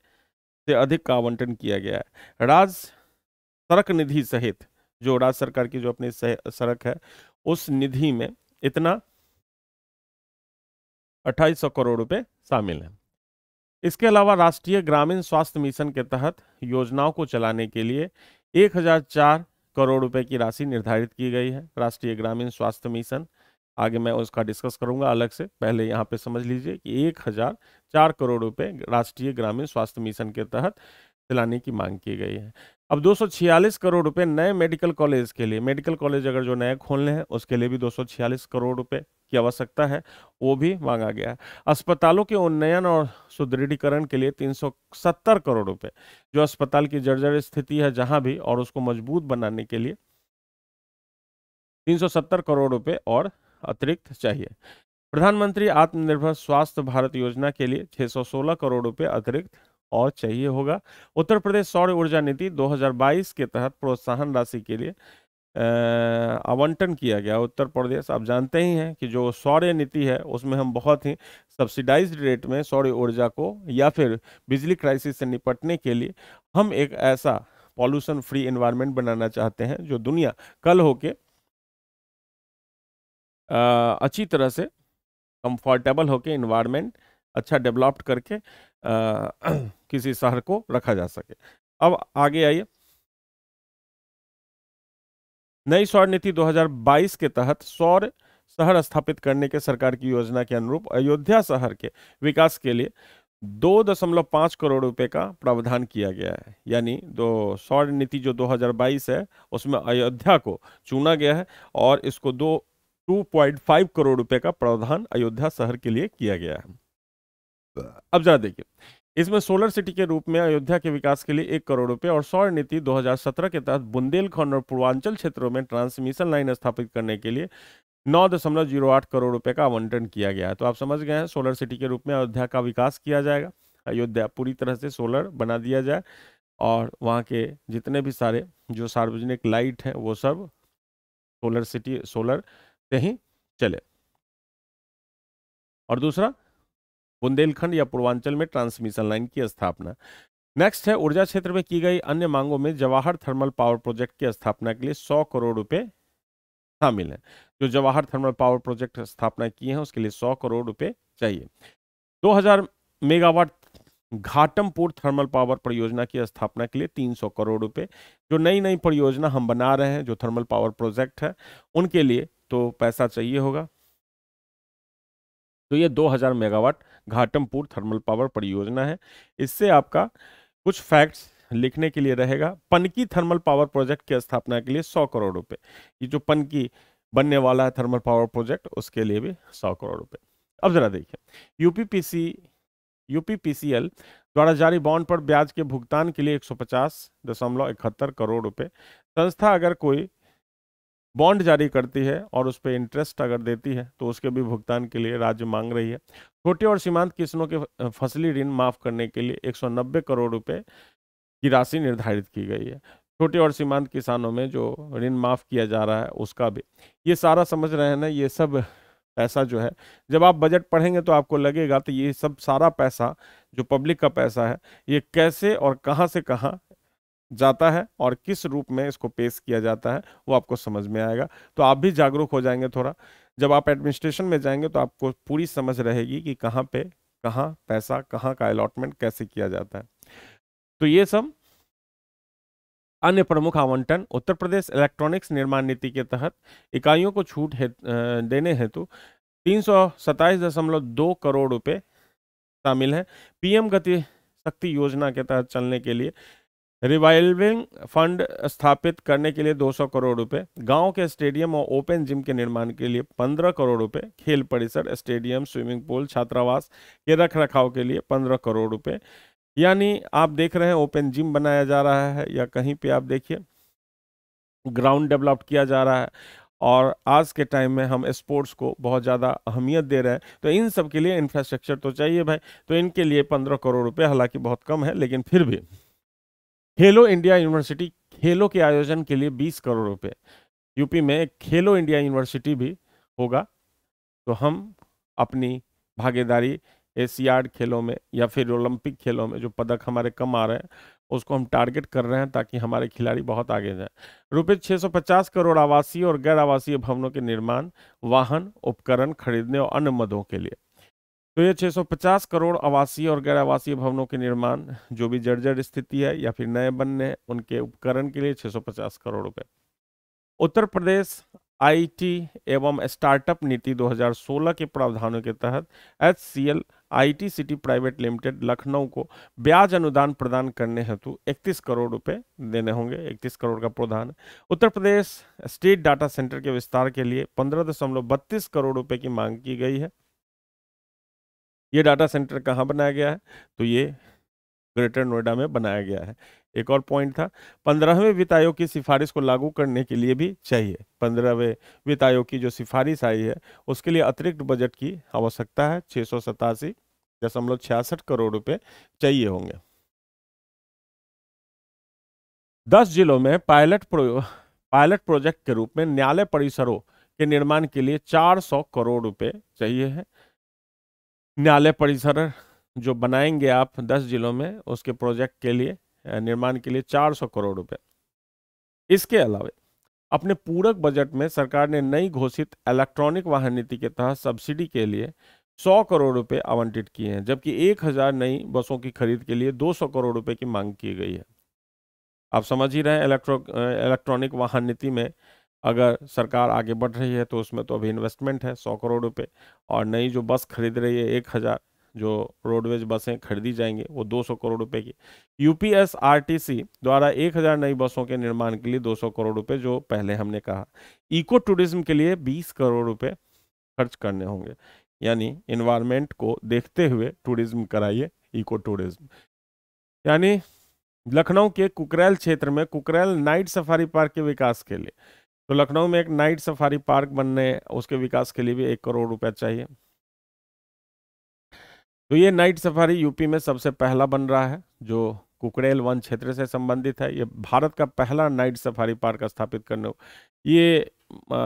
S1: से अधिक का आवंटन किया गया है राज्य सड़क निधि सहित जो राज्य सरकार की जो अपनी सड़क है उस निधि में इतना 2800 करोड़ रुपए शामिल है इसके अलावा राष्ट्रीय ग्रामीण स्वास्थ्य मिशन के तहत योजनाओं को चलाने के लिए 1004 करोड़ रुपए की राशि निर्धारित की गई है राष्ट्रीय ग्रामीण स्वास्थ्य मिशन आगे मैं उसका डिस्कस करूंगा अलग से पहले यहाँ पे समझ लीजिए कि एक हज़ार चार करोड़ रुपए राष्ट्रीय ग्रामीण स्वास्थ्य मिशन के तहत दिलाने की मांग की गई है अब 246 करोड़ रुपए नए मेडिकल कॉलेज के लिए मेडिकल कॉलेज अगर जो नए खोलने हैं उसके लिए भी 246 करोड़ रुपए की आवश्यकता है वो भी मांगा गया है अस्पतालों के उन्नयन और सुदृढ़ीकरण के लिए 370 करोड़ रुपए जो अस्पताल की जर्जर स्थिति है जहां भी और उसको मजबूत बनाने के लिए 370 करोड़ रुपए और अतिरिक्त चाहिए प्रधानमंत्री आत्मनिर्भर स्वास्थ्य भारत योजना के लिए 616 करोड़ रुपए अतिरिक्त और चाहिए होगा उत्तर प्रदेश सौर ऊर्जा नीति 2022 के तहत प्रोत्साहन राशि के लिए आवंटन किया गया उत्तर प्रदेश आप जानते ही हैं कि जो सौर्य नीति है उसमें हम बहुत ही सब्सिडाइज रेट में सौर्य ऊर्जा को या फिर बिजली क्राइसिस से निपटने के लिए हम एक ऐसा पॉल्यूशन फ्री इन्वायरमेंट बनाना चाहते हैं जो दुनिया कल होके अच्छी तरह से कंफर्टेबल होके इन्वायरमेंट अच्छा डेवलप्ड करके आ, *clears throat* किसी शहर को रखा जा सके अब आगे आइए नई सौर नीति 2022 के तहत सौर शहर स्थापित करने के सरकार की योजना के अनुरूप अयोध्या शहर के विकास के लिए दो दशमलव पाँच करोड़ रुपए का प्रावधान किया गया है यानी दो सौर नीति जो 2022 है उसमें अयोध्या को चुना गया है और इसको दो 2.5 करोड़ रुपए का प्रावधान अयोध्या शहर के लिए किया गया है अब जरा देखिए इसमें सोलर सिटी के रूप में अयोध्या के विकास के लिए एक करोड़ रुपए और सौर नीति 2017 के तहत बुंदेलखंड और पूर्वांचल क्षेत्रों में ट्रांसमिशन लाइन स्थापित करने के लिए नौ दशमलव जीरो आठ करोड़ रुपए का आवंटन किया गया है तो आप समझ गए हैं सोलर सिटी के रूप में अयोध्या का विकास किया जाएगा अयोध्या पूरी तरह से सोलर बना दिया जाए और वहाँ के जितने भी सारे जो सार्वजनिक लाइट हैं वो सब सोलर सिटी सोलर कहीं चले और दूसरा बुंदेलखंड या पूर्वांचल में ट्रांसमिशन लाइन की स्थापना नेक्स्ट है ऊर्जा क्षेत्र में की गई अन्य मांगों में जवाहर थर्मल पावर प्रोजेक्ट की स्थापना के लिए सौ करोड़ रुपए शामिल है जो जवाहर थर्मल पावर प्रोजेक्ट स्थापना किए हैं उसके लिए सौ करोड़ रुपए चाहिए 2000 मेगावाट घाटमपुर थर्मल पावर परियोजना की स्थापना के लिए 300 करोड़ रुपए जो नई नई परियोजना हम बना रहे हैं जो थर्मल पावर प्रोजेक्ट है उनके लिए तो पैसा चाहिए होगा तो ये 2000 मेगावाट घाटमपुर थर्मल पावर परियोजना है इससे आपका कुछ फैक्ट्स लिखने के लिए रहेगा पनकी थर्मल पावर प्रोजेक्ट की स्थापना के लिए 100 करोड़ रुपए ये जो पनकी बनने वाला है थर्मल पावर प्रोजेक्ट उसके लिए भी 100 करोड़ रुपए अब जरा देखिए यूपीपीसी यूपीपीसीएल द्वारा जारी बॉन्ड पर ब्याज के भुगतान के लिए एक करोड़ रुपए संस्था अगर कोई बॉन्ड जारी करती है और उस पर इंटरेस्ट अगर देती है तो उसके भी भुगतान के लिए राज्य मांग रही है छोटे और सीमांत किसानों के फसली ऋण माफ करने के लिए 190 करोड़ रुपए की राशि निर्धारित की गई है छोटे और सीमांत किसानों में जो ऋण माफ किया जा रहा है उसका भी ये सारा समझ रहे हैं ना ये सब पैसा जो है जब आप बजट पढ़ेंगे तो आपको लगेगा तो ये सब सारा पैसा जो पब्लिक का पैसा है ये कैसे और कहाँ से कहाँ जाता है और किस रूप में इसको पेश किया जाता है वो आपको समझ में आएगा तो आप भी जागरूक हो जाएंगे थोड़ा जब आप एडमिनिस्ट्रेशन में जाएंगे तो आपको पूरी समझ रहेगी कि कहाँ पे कहाँ पैसा कहाँ का अलॉटमेंट कैसे किया जाता है तो ये सब अन्य प्रमुख आवंटन उत्तर प्रदेश इलेक्ट्रॉनिक्स निर्माण नीति के तहत इकाइयों को छूट है, देने हेतु तीन करोड़ रुपए शामिल है पीएम गति शक्ति योजना के तहत चलने के लिए रिवाइविंग फंड स्थापित करने के लिए 200 करोड़ रुपए गांव के स्टेडियम और ओपन जिम के निर्माण के लिए 15 करोड़ रुपए खेल परिसर स्टेडियम स्विमिंग पूल छात्रावास के रख रखाव के लिए 15 करोड़ रुपए यानी आप देख रहे हैं ओपन जिम बनाया जा रहा है या कहीं पे आप देखिए ग्राउंड डेवलप किया जा रहा है और आज के टाइम में हम स्पोर्ट्स को बहुत ज़्यादा अहमियत दे रहे हैं तो इन सब के लिए इंफ्रास्ट्रक्चर तो चाहिए भाई तो इनके लिए पंद्रह करोड़ रुपये हालांकि बहुत कम है लेकिन फिर भी खेलो इंडिया यूनिवर्सिटी खेलों के आयोजन के लिए 20 करोड़ रुपए यूपी में एक खेलो इंडिया यूनिवर्सिटी भी होगा तो हम अपनी भागीदारी एशियाड खेलों में या फिर ओलंपिक खेलों में जो पदक हमारे कम आ रहे हैं उसको हम टारगेट कर रहे हैं ताकि हमारे खिलाड़ी बहुत आगे जाए रुपये 650 करोड़ आवासीय और गैर आवासीय भवनों के निर्माण वाहन उपकरण खरीदने और अन्य मदों के लिए तो ये 650 करोड़ आवासीय और गैर आवासीय भवनों के निर्माण जो भी जर्जर स्थिति है या फिर नए बनने हैं उनके उपकरण के लिए 650 करोड़ रुपए उत्तर प्रदेश आईटी एवं स्टार्टअप नीति 2016 के प्रावधानों के तहत H C L I city private limited Lucknow को ब्याज अनुदान प्रदान करने हेतु 31 करोड़ रुपए देने होंगे 31 करोड़ का प्रावधान Uttar Pradesh state data centre के विस्तार के लिए पंद्रह करोड़ रुपए की मांग की गई है ये डाटा सेंटर कहाँ बनाया गया है तो ये ग्रेटर नोएडा में बनाया गया है एक और पॉइंट था पंद्रहवें वित्त आयोग की सिफारिश को लागू करने के लिए भी चाहिए पंद्रहवें वित्त आयोग की जो सिफारिश आई है उसके लिए अतिरिक्त बजट की आवश्यकता है छः सौ सतासी दशमलव छियासठ करोड़ रुपए चाहिए होंगे दस जिलों में पायलट प्रो पायलट प्रोजेक्ट के रूप में न्यायालय परिसरों के निर्माण के लिए 400 करोड़ रुपए चाहिए है न्यायालय परिसर जो बनाएंगे आप दस जिलों में उसके प्रोजेक्ट के लिए निर्माण के लिए 400 करोड़ रुपए इसके अलावा अपने पूरक बजट में सरकार ने नई घोषित इलेक्ट्रॉनिक वाहन नीति के तहत सब्सिडी के लिए 100 करोड़ रुपए आवंटित किए हैं जबकि 1000 नई बसों की खरीद के लिए 200 करोड़ रुपए की मांग की गई है आप समझ ही रहे हैं इलेक्ट्रॉनिक वाहन नीति में अगर सरकार आगे बढ़ रही है तो उसमें तो अभी इन्वेस्टमेंट है सौ करोड़ रुपये और नई जो बस खरीद रही है एक हज़ार जो रोडवेज बसें खरीदी जाएंगी वो 200 करोड़ रुपए की यूपीएसआरटीसी द्वारा 1000 नई बसों के निर्माण के लिए 200 करोड़ रुपए जो पहले हमने कहा इको टूरिज्म के लिए 20 करोड़ रुपए खर्च करने होंगे यानी इन्वायरमेंट को देखते हुए टूरिज्म कराइए इको टूरिज्म यानी लखनऊ के कुकरैल क्षेत्र में कुकरैल नाइट सफारी पार्क के विकास के लिए तो लखनऊ में एक नाइट सफारी पार्क बनने उसके विकास के लिए भी एक करोड़ रुपया चाहिए तो ये नाइट सफारी यूपी में सबसे पहला बन रहा है जो कुकड़ेल वन क्षेत्र से संबंधित है ये भारत का पहला नाइट सफारी पार्क स्थापित करने ये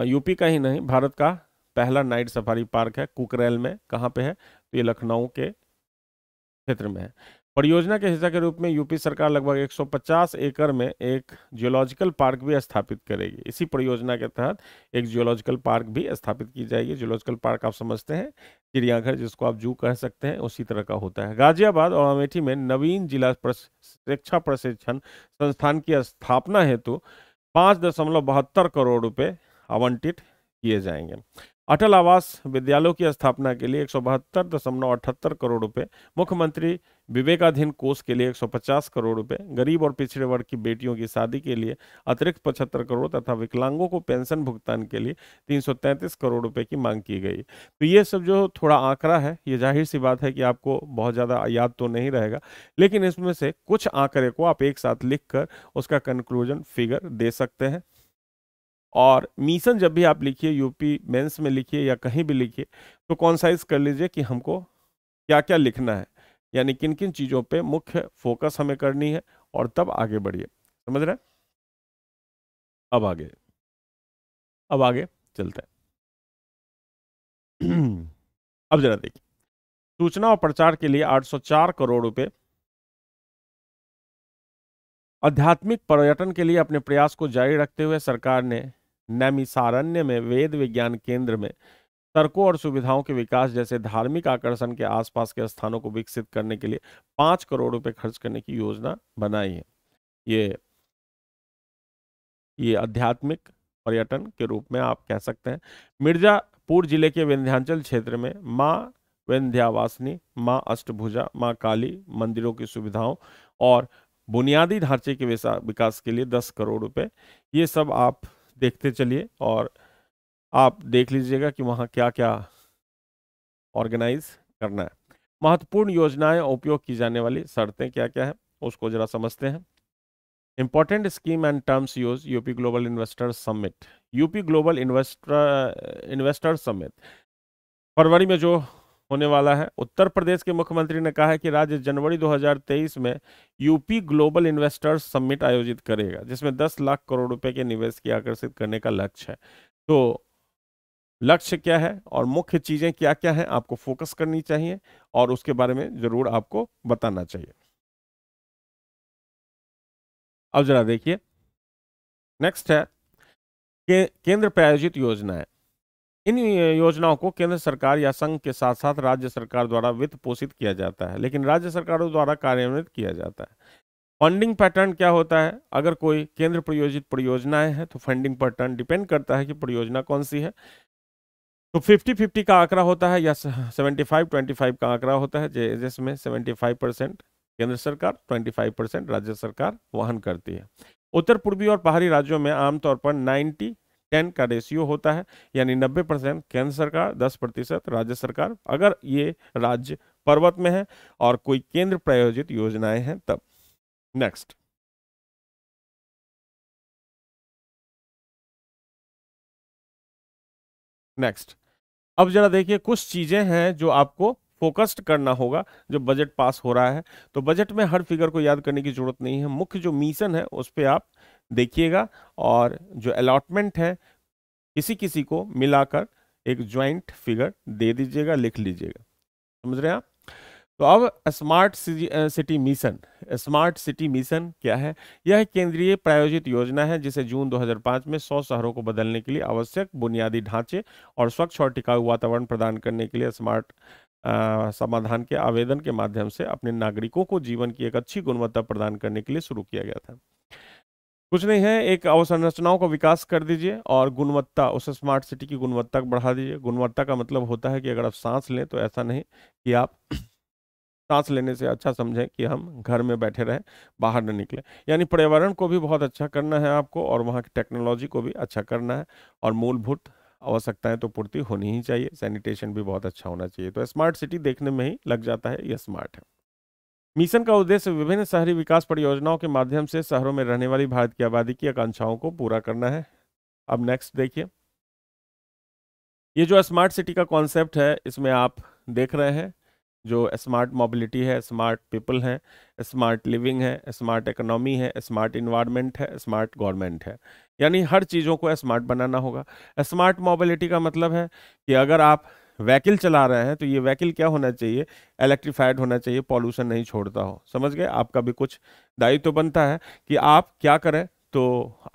S1: यूपी का ही नहीं भारत का पहला नाइट सफारी पार्क है कुकरेल में कहाँ पे है तो ये लखनऊ के क्षेत्र में है परियोजना के हिस्सा के रूप में यूपी सरकार लगभग 150 एकड़ में एक जियोलॉजिकल पार्क भी स्थापित करेगी इसी परियोजना के तहत एक जियोलॉजिकल पार्क भी स्थापित की जाएगी जियोलॉजिकल पार्क आप समझते हैं चिड़ियाघर जिसको आप जू कह सकते हैं उसी तरह का होता है गाजियाबाद और अमेठी में नवीन जिला शिक्षा प्रशिक्षण संस्थान की स्थापना हेतु पाँच दशमलव बहत्तर करोड़ रुपये आवंटित किए जाएंगे अटल आवास विद्यालयों की स्थापना के लिए एक करोड़ रुपए मुख्यमंत्री विवेकाधीन कोष के लिए 150 करोड़ रुपए गरीब और पिछड़े वर्ग की बेटियों की शादी के लिए अतिरिक्त पचहत्तर करोड़ तथा विकलांगों को पेंशन भुगतान के लिए 333 करोड़ रुपए की मांग की गई तो ये सब जो थोड़ा आंकड़ा है ये जाहिर सी बात है कि आपको बहुत ज़्यादा याद तो नहीं रहेगा लेकिन इसमें से कुछ आंकड़े को आप एक साथ लिख कर उसका कंक्लूजन फिगर दे सकते हैं और मिशन जब भी आप लिखिए यूपी मेंस में लिखिए या कहीं भी लिखिए तो कॉन्साइज कर लीजिए कि हमको क्या क्या लिखना है यानी किन किन चीज़ों पे मुख्य फोकस हमें करनी है और तब आगे बढ़िए समझ रहे अब आगे अब आगे चलते हैं *clears throat* अब जरा देखिए सूचना और प्रचार के लिए 804 करोड़ रुपए आध्यात्मिक पर्यटन के लिए अपने प्रयास को जारी रखते हुए सरकार ने नैमिसारण्य में वेद विज्ञान केंद्र में तर्कों और सुविधाओं के विकास जैसे धार्मिक आकर्षण के आसपास के स्थानों को विकसित करने के लिए पांच करोड़ रुपए खर्च करने की योजना बनाई है ये ये आध्यात्मिक पर्यटन के रूप में आप कह सकते हैं मिर्जापुर जिले के विंध्यांचल क्षेत्र में माँ विंध्यावासिनी माँ अष्टभुजा माँ काली मंदिरों की सुविधाओं और बुनियादी ढांचे के विकास के लिए दस करोड़ रुपए ये सब आप देखते चलिए और आप देख लीजिएगा कि वहाँ क्या क्या ऑर्गेनाइज करना है महत्वपूर्ण योजनाएं उपयोग की जाने वाली शर्तें क्या क्या है उसको जरा समझते हैं important scheme and terms use UP global investor summit UP global investor investor summit फरवरी में जो होने वाला है उत्तर प्रदेश के मुख्यमंत्री ने कहा है कि राज्य जनवरी 2023 में यूपी ग्लोबल इन्वेस्टर्स समिट आयोजित करेगा जिसमें 10 लाख करोड़ रुपए के निवेश की आकर्षित करने का लक्ष्य है तो लक्ष्य क्या है और मुख्य चीज़ें क्या क्या हैं आपको फोकस करनी चाहिए और उसके बारे में ज़रूर आपको बताना चाहिए अब जरा देखिए नेक्स्ट है के, केंद्र प्रायोजित योजनाएं इन योजनाओं को केंद्र सरकार या संघ के साथ साथ राज्य सरकार द्वारा वित्त पोषित किया जाता है लेकिन राज्य सरकारों द्वारा कार्यान्वित किया जाता है फंडिंग पैटर्न क्या होता है अगर कोई केंद्र प्रयोजित परियोजनाएं हैं तो फंडिंग पैटर्न डिपेंड करता है कि परियोजना कौन सी है तो 50 50 का आंकड़ा होता है या 75 25 का आंकड़ा होता है जिसमें 75 परसेंट केंद्र सरकार 25 परसेंट राज्य सरकार वहन करती है उत्तर पूर्वी और पहाड़ी राज्यों में आमतौर पर टेन का रेशियो होता है यानी नब्बे परसेंट केंद्र सरकार दस प्रतिशत राज्य सरकार अगर ये राज्य पर्वत में है और कोई केंद्र प्रायोजित योजनाएं हैं तब नेक्स्ट नेक्स्ट अब जरा देखिए कुछ चीजें हैं जो आपको फोकस्ड करना होगा जो बजट पास हो रहा है तो बजट में हर फिगर को याद करने की ज़रूरत नहीं है मुख्य जो मिशन है उस पर आप देखिएगा और जो अलॉटमेंट है किसी किसी को मिलाकर एक ज्वाइंट फिगर दे दीजिएगा लिख लीजिएगा समझ रहे हैं आप तो अब smart city mission smart city mission क्या है यह केंद्रीय प्रायोजित योजना है जिसे जून 2005 में 100 शहरों को बदलने के लिए आवश्यक बुनियादी ढांचे और स्वच्छ और टिकाऊ वातावरण प्रदान करने के लिए स्मार्ट समाधान के आवेदन के माध्यम से अपने नागरिकों को जीवन की एक अच्छी गुणवत्ता प्रदान करने के लिए शुरू किया गया था कुछ नहीं है एक अवसंरचनाओं का विकास कर दीजिए और गुणवत्ता उस स्मार्ट सिटी की गुणवत्ता बढ़ा दीजिए गुणवत्ता का मतलब होता है कि अगर आप सांस लें तो ऐसा नहीं कि आप सांस लेने से अच्छा समझें कि हम घर में बैठे रहें बाहर न निकलें यानी पर्यावरण को भी बहुत अच्छा करना है आपको और वहाँ की टेक्नोलॉजी को भी अच्छा करना है और मूलभूत आवश्यकताएं तो पूर्ति होनी ही चाहिए सैनिटेशन भी बहुत अच्छा होना चाहिए तो स्मार्ट सिटी देखने में ही लग जाता है यह स्मार्ट है मिशन का उद्देश्य विभिन्न शहरी विकास परियोजनाओं के माध्यम से शहरों में रहने वाली भारत की आबादी की आकांक्षाओं को पूरा करना है अब नेक्स्ट देखिए ये जो स्मार्ट सिटी का कॉन्सेप्ट है इसमें आप देख रहे हैं जो स्मार्ट मोबिलिटी है स्मार्ट पीपल हैं स्मार्ट लिविंग है स्मार्ट इकोनॉमी है स्मार्ट इन्वायरमेंट है स्मार्ट गवर्नमेंट है यानी हर चीज़ों को स्मार्ट बनाना होगा स्मार्ट मोबिलिटी का मतलब है कि अगर आप व्हीकल चला रहे हैं तो ये व्हीकल क्या होना चाहिए इलेक्ट्रीफाइड होना चाहिए पॉल्यूशन नहीं छोड़ता हो समझ गए आपका भी कुछ दायित्व तो बनता है कि आप क्या करें तो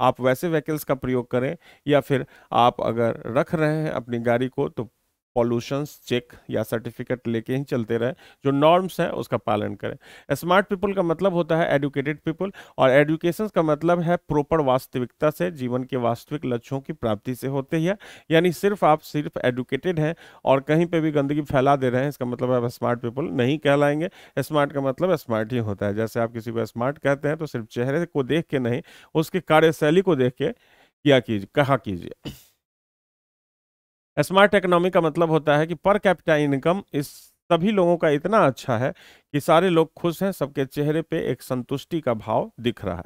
S1: आप वैसे व्हीकल्स का प्रयोग करें या फिर आप अगर रख रहे हैं अपनी गाड़ी को तो पॉल्यूशंस चेक या सर्टिफिकेट लेके ही चलते रहे जो नॉर्म्स हैं उसका पालन करें स्मार्ट पीपल का मतलब होता है एडुकेटेड पीपल और एडुकेशन का मतलब है प्रॉपर वास्तविकता से जीवन के वास्तविक लक्ष्यों की प्राप्ति से होते ही है यानी सिर्फ आप सिर्फ एडुकेटेड हैं और कहीं पर भी गंदगी फैला दे रहे हैं इसका मतलब आप स्मार्ट पीपल नहीं कहलाएंगे स्मार्ट का मतलब स्मार्ट ही होता है जैसे आप किसी को स्मार्ट कहते हैं तो सिर्फ चेहरे को देख के नहीं उसकी कार्यशैली को देख के किया कीजिए कहा कीजिए स्मार्ट इकोनॉमी का मतलब होता है कि पर कैपिटा इनकम इस सभी लोगों का इतना अच्छा है कि सारे लोग खुश हैं सबके चेहरे पे एक संतुष्टि का भाव दिख रहा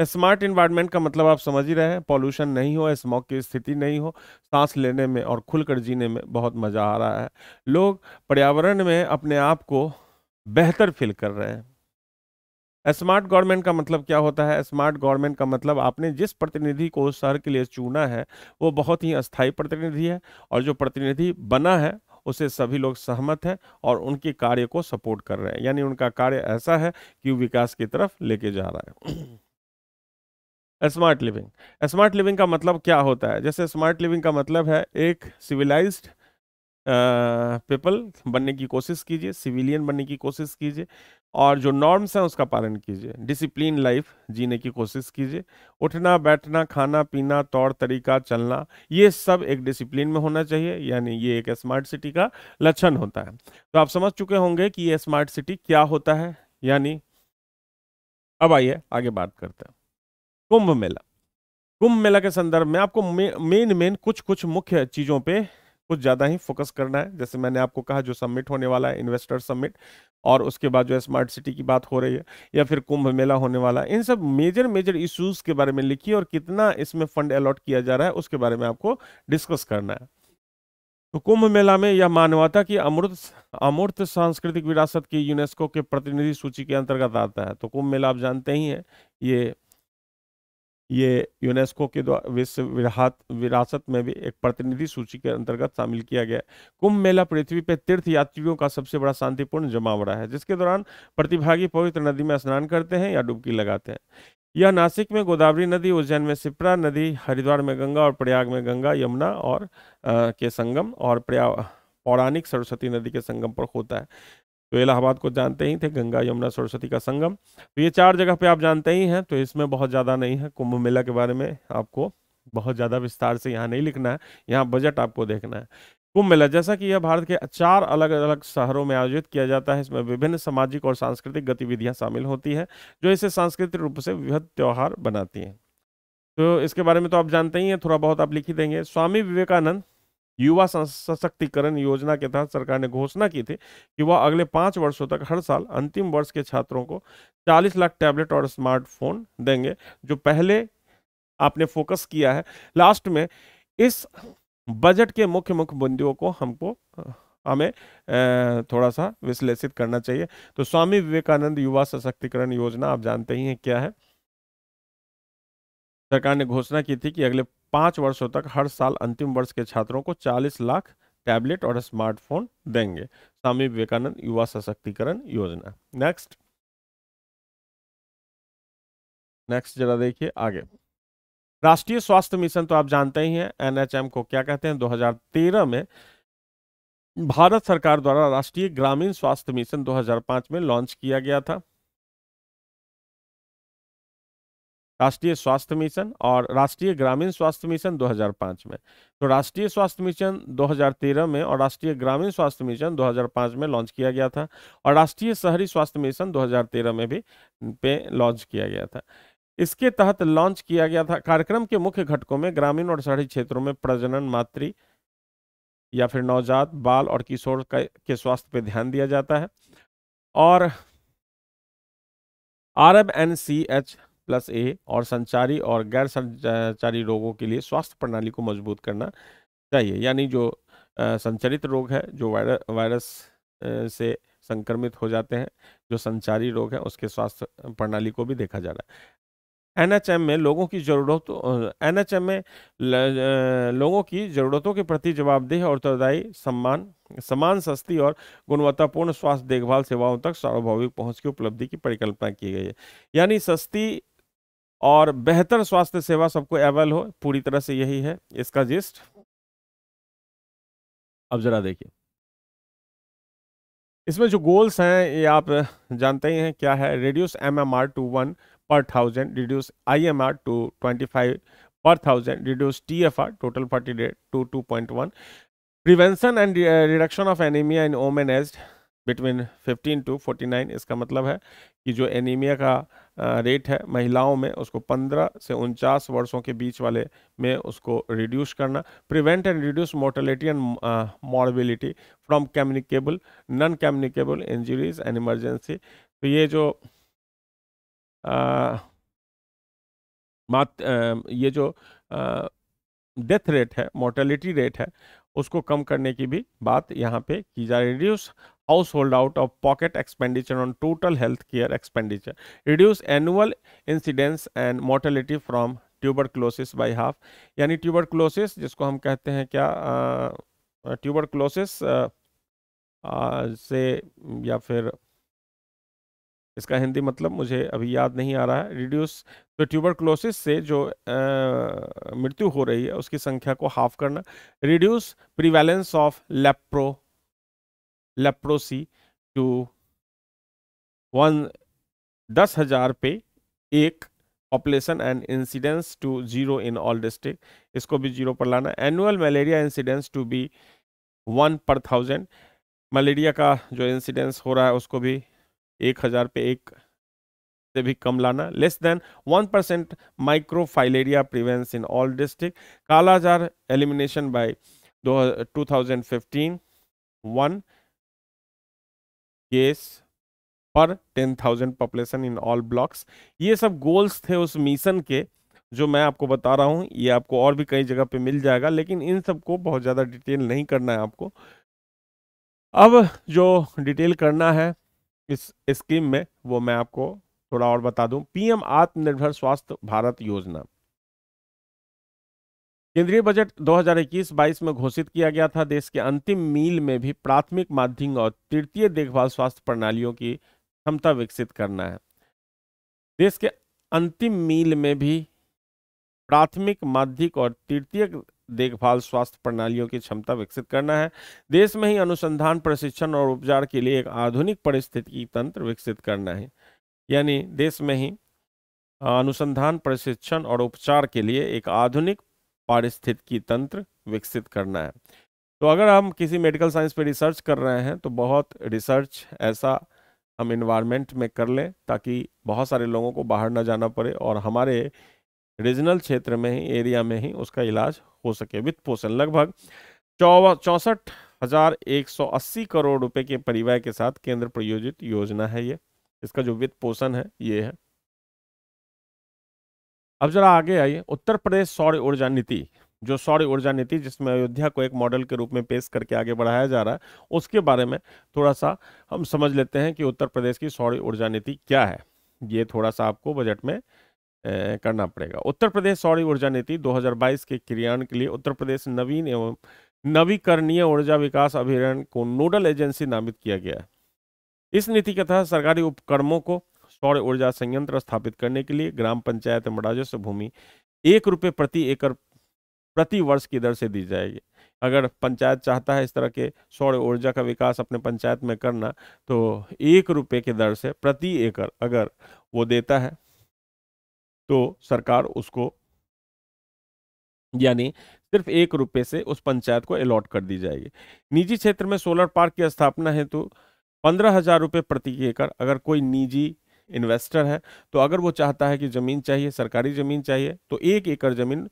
S1: है स्मार्ट इन्वायरमेंट का मतलब आप समझ ही रहे हैं पॉल्यूशन नहीं हो स्मॉक की स्थिति नहीं हो सांस लेने में और खुलकर जीने में बहुत मज़ा आ रहा है लोग पर्यावरण में अपने आप को बेहतर फील कर रहे हैं स्मार्ट गवर्नमेंट का मतलब क्या होता है स्मार्ट गवर्नमेंट का मतलब आपने जिस प्रतिनिधि को उस शहर के लिए चुना है वो बहुत ही अस्थायी प्रतिनिधि है और जो प्रतिनिधि बना है उसे सभी लोग सहमत हैं और उनके कार्य को सपोर्ट कर रहे हैं यानी उनका कार्य ऐसा है कि विकास की तरफ लेके जा रहा है स्मार्ट लिविंग स्मार्ट लिविंग का मतलब क्या होता है जैसे स्मार्ट लिविंग का मतलब है एक सिविलाइज्ड पीपल बनने की कोशिश कीजिए सिविलियन बनने की कोशिश कीजिए और जो नॉर्म्स हैं उसका पालन कीजिए डिसिप्लिन लाइफ जीने की कोशिश कीजिए उठना बैठना खाना पीना तौर तरीका चलना ये सब एक डिसिप्लिन में होना चाहिए यानी ये एक स्मार्ट सिटी का लक्षण होता है तो आप समझ चुके होंगे कि ये स्मार्ट सिटी क्या होता है यानी अब आइए आगे बात करते हैं कुंभ मेला कुंभ मेला के संदर्भ में आपको मेन मेन कुछ कुछ मुख्य चीज़ों पर कुछ ज़्यादा ही फोकस करना है जैसे मैंने आपको कहा जो सबमिट होने वाला है इन्वेस्टर सबमिट और उसके बाद जो है स्मार्ट सिटी की बात हो रही है या फिर कुंभ मेला होने वाला है इन सब मेजर मेजर इश्यूज़ के बारे में लिखिए और कितना इसमें फंड अलॉट किया जा रहा है उसके बारे में आपको डिस्कस करना है तो कुंभ मेला में यह मानवता की अमृत अमूर्त सांस्कृतिक विरासत की यूनेस्को के प्रतिनिधि सूची के अंतर्गत आता है तो कुंभ मेला आप जानते ही हैं ये ये यूनेस्को के विश्व विरात विरासत में भी एक प्रतिनिधि सूची के अंतर्गत शामिल किया गया कुंभ मेला पृथ्वी पर तीर्थ यात्रियों का सबसे बड़ा शांतिपूर्ण जमावड़ा है जिसके दौरान प्रतिभागी पवित्र नदी में स्नान करते हैं या डुबकी लगाते हैं यह नासिक में गोदावरी नदी उज्जैन में सिप्रा नदी हरिद्वार में गंगा और प्रयाग में गंगा यमुना और आ, के संगम और प्रया पौराणिक सरस्वती नदी के संगम पर होता है तो इलाहाबाद को जानते ही थे गंगा यमुना सरस्वती का संगम तो ये चार जगह पे आप जानते ही हैं तो इसमें बहुत ज़्यादा नहीं है कुंभ मेला के बारे में आपको बहुत ज़्यादा विस्तार से यहाँ नहीं लिखना है यहाँ बजट आपको देखना है कुंभ मेला जैसा कि यह भारत के चार अलग अलग शहरों में आयोजित किया जाता है इसमें विभिन्न सामाजिक और सांस्कृतिक गतिविधियाँ शामिल होती हैं जो इसे सांस्कृतिक रूप से वृहद त्यौहार बनाती हैं तो इसके बारे में तो आप जानते ही हैं थोड़ा बहुत आप लिख ही देंगे स्वामी विवेकानंद युवा सशक्तिकरण योजना के तहत सरकार ने घोषणा की थी कि वह अगले पाँच वर्षों तक हर साल अंतिम वर्ष के छात्रों को 40 लाख टैबलेट और स्मार्टफोन देंगे जो पहले आपने फोकस किया है लास्ट में इस बजट के मुख्य मुख्य बिंदुओं को हमको हमें थोड़ा सा विश्लेषित करना चाहिए तो स्वामी विवेकानंद युवा सशक्तिकरण योजना आप जानते ही हैं क्या है सरकार ने घोषणा की थी कि अगले पाँच वर्षों तक हर साल अंतिम वर्ष के छात्रों को 40 लाख टैबलेट और स्मार्टफोन देंगे स्वामी विवेकानंद युवा सशक्तिकरण योजना नेक्स्ट नेक्स्ट जरा देखिए आगे राष्ट्रीय स्वास्थ्य मिशन तो आप जानते ही हैं एनएचएम को क्या कहते हैं 2013 में भारत सरकार द्वारा राष्ट्रीय ग्रामीण स्वास्थ्य मिशन 2005 में लॉन्च किया गया था राष्ट्रीय स्वास्थ्य मिशन और राष्ट्रीय ग्रामीण स्वास्थ्य मिशन 2005 में तो राष्ट्रीय स्वास्थ्य मिशन 2013 में और राष्ट्रीय ग्रामीण स्वास्थ्य मिशन 2005 में लॉन्च किया गया था और राष्ट्रीय शहरी स्वास्थ्य मिशन 2013 में भी पे लॉन्च किया गया था इसके तहत लॉन्च किया गया था कार्यक्रम के मुख्य घटकों में ग्रामीण और शहरी क्षेत्रों में प्रजनन मातृ या फिर नवजात बाल और किशोर के स्वास्थ्य पर ध्यान दिया जाता है और R F N C H plus A और संचारी और गैर संचारी रोगों के लिए स्वास्थ्य प्रणाली को मजबूत करना चाहिए यानी जो संचरित रोग है जो वायरस वायरस से संक्रमित हो जाते हैं जो संचारी रोग है उसके स्वास्थ्य प्रणाली को भी देखा जा रहा है एनएचएम में लोगों की जरूरतों एनएचएम में लोगों की ज़रूरतों के प्रति जवाबदेह और उत्तरदायी सम्मान समान सस्ती और गुणवत्तापूर्ण स्वास्थ्य देखभाल सेवाओं तक सार्वभौमिक पहुंच की उपलब्धि की परिकल्पना की गई है यानी सस्ती और बेहतर स्वास्थ्य सेवा सबको अवेल हो पूरी तरह से यही है इसका जिस्ट अब जरा देखिए इसमें जो गोल्स हैं ये आप जानते ही हैं क्या है reduce M M R to one per thousand reduce I M R to twenty five per thousand reduce T F R total fertility rate to two point one prevention and reduction of anaemia in women age between fifteen to forty nine इसका मतलब है कि जो anaemia का rate है महिलाओं में उसको 15 से उनचास वर्षों के बीच वाले में उसको रिड्यूस करना prevent and reduce mortality and morbidity from communicable non communicable injuries and emergency तो ये जो आ, मात आ, ये जो डेथ रेट है मोर्टेलिटी रेट है उसको कम करने की भी बात यहाँ पे की जा रही reduce household out of pocket expenditure on total health care expenditure reduce annual incidence and mortality from tuberculosis by half यानी ट्यूबरक्लोसिस जिसको हम कहते हैं क्या ट्यूबरक्लोसिस से या फिर इसका हिंदी मतलब मुझे अभी याद नहीं आ रहा है रिड्यूस तो ट्यूबरक्लोसिस से जो मृत्यु हो रही है उसकी संख्या को हाफ करना रिड्यूस प्रिवेलेंस ऑफ लेप्रो लेप्रोसी टू वन दस हज़ार पे एक population and incidence to zero in all district इसको भी जीरो पर लाना annual malaria incidence to be one per thousand malaria का जो इंसिडेंस हो रहा है उसको भी एक हज़ार पे एक से भी कम लाना less than one percent microfilaria prevalence in all district kala azar elimination by दो two thousand fifteen one case per ten thousand population in all blocks ये सब गोल्स थे उस मिशन के जो मैं आपको बता रहा हूँ ये आपको और भी कई जगह पे मिल जाएगा लेकिन इन सबको बहुत ज़्यादा डिटेल नहीं करना है आपको अब जो डिटेल करना है इस स्कीम में वो मैं आपको थोड़ा और बता दूं पीएम आत्मनिर्भर स्वास्थ्य भारत योजना केंद्रीय बजट 2021-22 में घोषित किया गया था देश के अंतिम मील में भी प्राथमिक माध्यमिक और तृतीय देखभाल स्वास्थ्य प्रणालियों की क्षमता विकसित करना है देश के अंतिम मील में भी प्राथमिक माध्यमिक और तृतीय देखभाल स्वास्थ्य प्रणालियों की क्षमता विकसित करना है देश में ही अनुसंधान प्रशिक्षण और उपचार के लिए एक आधुनिक परिस्थिति तंत्र विकसित करना है यानी देश में ही अनुसंधान प्रशिक्षण और उपचार के लिए एक आधुनिक पारिस्थितिकी तंत्र विकसित करना है तो अगर हम किसी मेडिकल साइंस पे रिसर्च कर रहे हैं तो बहुत रिसर्च ऐसा हम इन्वायरमेंट में कर लें ताकि बहुत सारे लोगों को बाहर ना जाना पड़े और हमारे रीजनल क्षेत्र में ही एरिया में ही उसका इलाज हो सके वित्त पोषण लगभग चौसठ हजार एक सौ अस्सी करोड़ रुपए के परिवार के साथ केंद्र प्रायोजित योजना है ये इसका जो वित्त पोषण है ये है अब जरा आगे आइए उत्तर प्रदेश सौर ऊर्जा नीति जो सौर ऊर्जा नीति जिसमें अयोध्या को एक मॉडल के रूप में पेश करके आगे बढ़ाया जा रहा है उसके बारे में थोड़ा सा हम समझ लेते हैं कि उत्तर प्रदेश की सौर ऊर्जा नीति क्या है ये थोड़ा सा आपको बजट में ए, करना पड़ेगा उत्तर प्रदेश सौर ऊर्जा नीति 2022 के क्रियान्वयन के लिए उत्तर प्रदेश नवीन एवं नवीकरणीय ऊर्जा विकास अभियान को नोडल एजेंसी नामित किया गया है इस नीति के तहत सरकारी उपक्रमों को सौर ऊर्जा संयंत्र स्थापित करने के लिए ग्राम पंचायत एवं राजस्व भूमि एक रुपये प्रति एकड़ प्रति वर्ष की दर से दी जाएगी अगर पंचायत चाहता है इस तरह के सौर ऊर्जा का विकास अपने पंचायत में करना तो एक रुपये की दर से प्रति एकड़ अगर वो देता है तो सरकार उसको यानी सिर्फ एक रुपये से उस पंचायत को अलॉट कर दी जाएगी निजी क्षेत्र में सोलर पार्क की स्थापना है तो पंद्रह हजार रुपये प्रति एकड़ अगर कोई निजी इन्वेस्टर है तो अगर वो चाहता है कि ज़मीन चाहिए सरकारी ज़मीन चाहिए तो एक एकड़ ज़मीन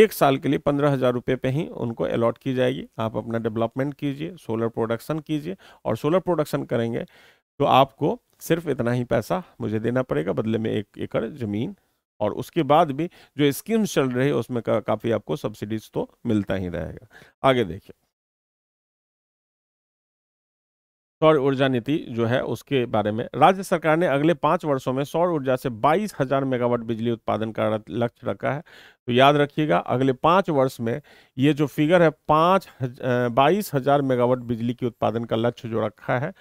S1: एक साल के लिए पंद्रह हज़ार रुपये पर ही उनको अलॉट की जाएगी आप अपना डेवलपमेंट कीजिए सोलर प्रोडक्शन कीजिए और सोलर प्रोडक्शन करेंगे तो आपको सिर्फ इतना ही पैसा मुझे देना पड़ेगा बदले में एक एकड़ ज़मीन और उसके बाद भी जो स्कीम्स चल रही है उसमें का, काफ़ी आपको सब्सिडीज तो मिलता ही रहेगा आगे देखिए सौर ऊर्जा नीति जो है उसके बारे में राज्य सरकार ने अगले पाँच वर्षों में सौर ऊर्जा से बाईस हजार मेगावाट बिजली उत्पादन का लक्ष्य रखा है तो याद रखिएगा अगले पाँच वर्ष में ये जो फिगर है पाँच बाईस हजार मेगावाट बिजली के उत्पादन का लक्ष्य जो रखा है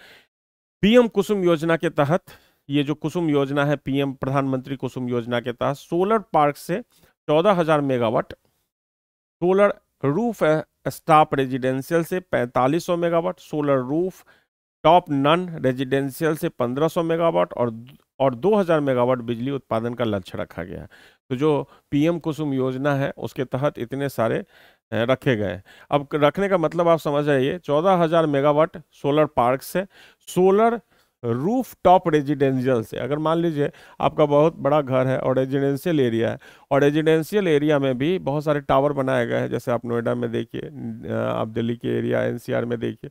S1: पीएम कुसुम योजना के तहत ये जो कुसुम योजना है पीएम प्रधानमंत्री कुसुम योजना के तहत सोलर पार्क से चौदह हजार megawatt solar roof staff residential से पैंतालीस सौ megawatt solar rooftop non residential से 1500 मेगावाट और और 2000 मेगावाट बिजली उत्पादन का लक्ष्य रखा गया है तो जो पीएम कुसुम योजना है उसके तहत इतने सारे रखे गए अब रखने का मतलब आप समझ जाइए 14000 मेगावाट सोलर पार्क से सोलर रूफ टॉप रेजिडेंशियल से अगर मान लीजिए आपका बहुत बड़ा घर है और रेजिडेंशियल एरिया है और रेजिडेंशियल एरिया में भी बहुत सारे टावर बनाए गए हैं जैसे आप नोएडा में देखिए आप दिल्ली के एरिया एनसीआर में देखिए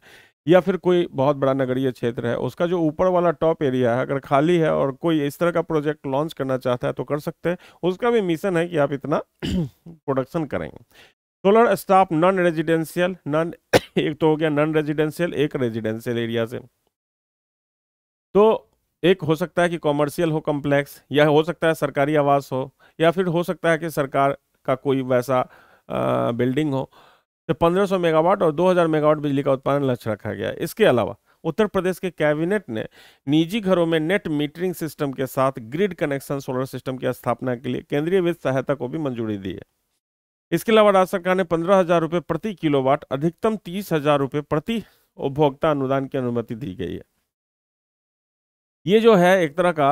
S1: या फिर कोई बहुत बड़ा नगरीय क्षेत्र है उसका जो ऊपर वाला टॉप एरिया है अगर खाली है और कोई इस तरह का प्रोजेक्ट लॉन्च करना चाहता है तो कर सकते हैं उसका भी मिशन है कि आप इतना प्रोडक्शन *clears throat* करेंगे solar staff non residential non एक तो हो गया नॉन रेजिडेंशियल एक रेजिडेंशियल एरिया से तो एक हो सकता है कि कॉमर्शियल हो कॉम्प्लेक्स या हो सकता है सरकारी आवास हो या फिर हो सकता है कि सरकार का कोई वैसा बिल्डिंग हो तो से 1500 मेगावाट और 2000 मेगावाट बिजली का उत्पादन लक्ष्य रखा गया है इसके अलावा उत्तर प्रदेश के कैबिनेट ने निजी घरों में नेट मीटरिंग सिस्टम के साथ ग्रिड कनेक्शन सोलर सिस्टम की स्थापना के लिए केंद्रीय वित्त सहायता को भी मंजूरी दी है इसके अलावा राज्य सरकार ने पंद्रह हजार रुपये प्रति किलोवाट अधिकतम तीस हजार रुपये प्रति उपभोक्ता अनुदान की अनुमति दी गई है ये जो है एक तरह का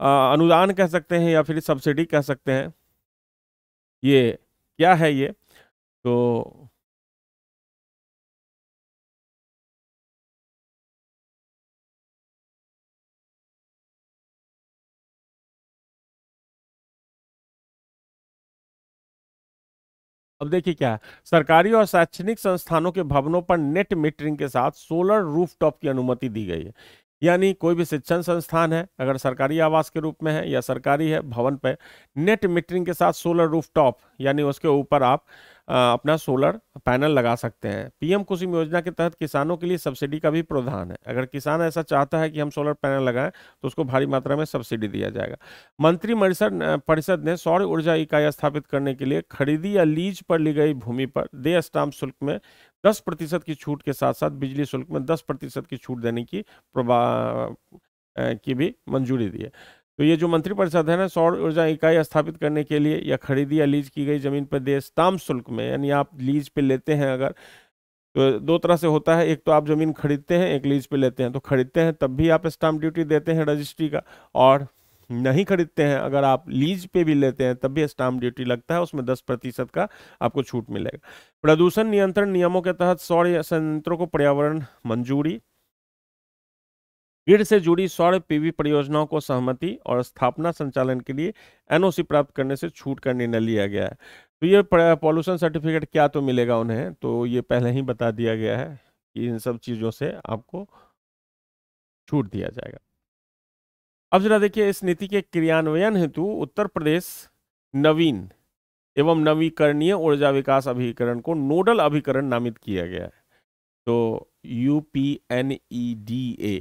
S1: आ, अनुदान कह सकते हैं या फिर सब्सिडी कह सकते हैं ये क्या है ये तो अब देखिए क्या सरकारी और शैक्षणिक संस्थानों के भवनों पर नेट मीटरिंग के साथ सोलर रूफटॉप की अनुमति दी गई है यानी कोई भी शिक्षण संस्थान है अगर सरकारी आवास के रूप में है या सरकारी है भवन पर नेट मीटरिंग के साथ सोलर रूफटॉप यानी उसके ऊपर आप आ, अपना सोलर पैनल लगा सकते हैं पीएम कुसुम योजना के तहत किसानों के लिए सब्सिडी का भी प्रावधान है अगर किसान ऐसा चाहता है कि हम सोलर पैनल लगाएं तो उसको भारी मात्रा में सब्सिडी दिया जाएगा मंत्रिमंडल परिषद ने सौर ऊर्जा इकाई स्थापित करने के लिए खरीदी या लीज पर ली गई भूमि पर दे स्टाम्प शुल्क में दस प्रतिशत की छूट के साथ साथ बिजली शुल्क में दस प्रतिशत की छूट देने की की भी मंजूरी दी है तो ये जो मंत्रिपरिषद है ना सौर ऊर्जा इकाई स्थापित करने के लिए या खरीदी या लीज की गई जमीन पर देश ताम शुल्क में यानी आप लीज पे लेते हैं अगर तो दो तरह से होता है एक तो आप ज़मीन खरीदते हैं एक लीज पे लेते हैं तो खरीदते हैं तब भी आप स्टाम्प ड्यूटी देते हैं रजिस्ट्री का और नहीं खरीदते हैं अगर आप लीज पे भी लेते हैं तब भी स्टाम्प ड्यूटी लगता है उसमें दस प्रतिशत का आपको छूट मिलेगा प्रदूषण नियंत्रण नियमों के तहत सौर संयंत्रों को पर्यावरण मंजूरी ग्रिड से जुड़ी सौर पीवी परियोजनाओं को सहमति और स्थापना संचालन के लिए एनओसी प्राप्त करने से छूट का निर्णय लिया गया है तो ये पॉल्यूशन सर्टिफिकेट क्या तो मिलेगा उन्हें तो ये पहले ही बता दिया गया है कि इन सब चीज़ों से आपको छूट दिया जाएगा अब जरा देखिए इस नीति के क्रियान्वयन हेतु उत्तर प्रदेश नवीन एवं नवीकरणीय ऊर्जा विकास अभिकरण को नोडल अभिकरण नामित किया गया है तो U P N E D A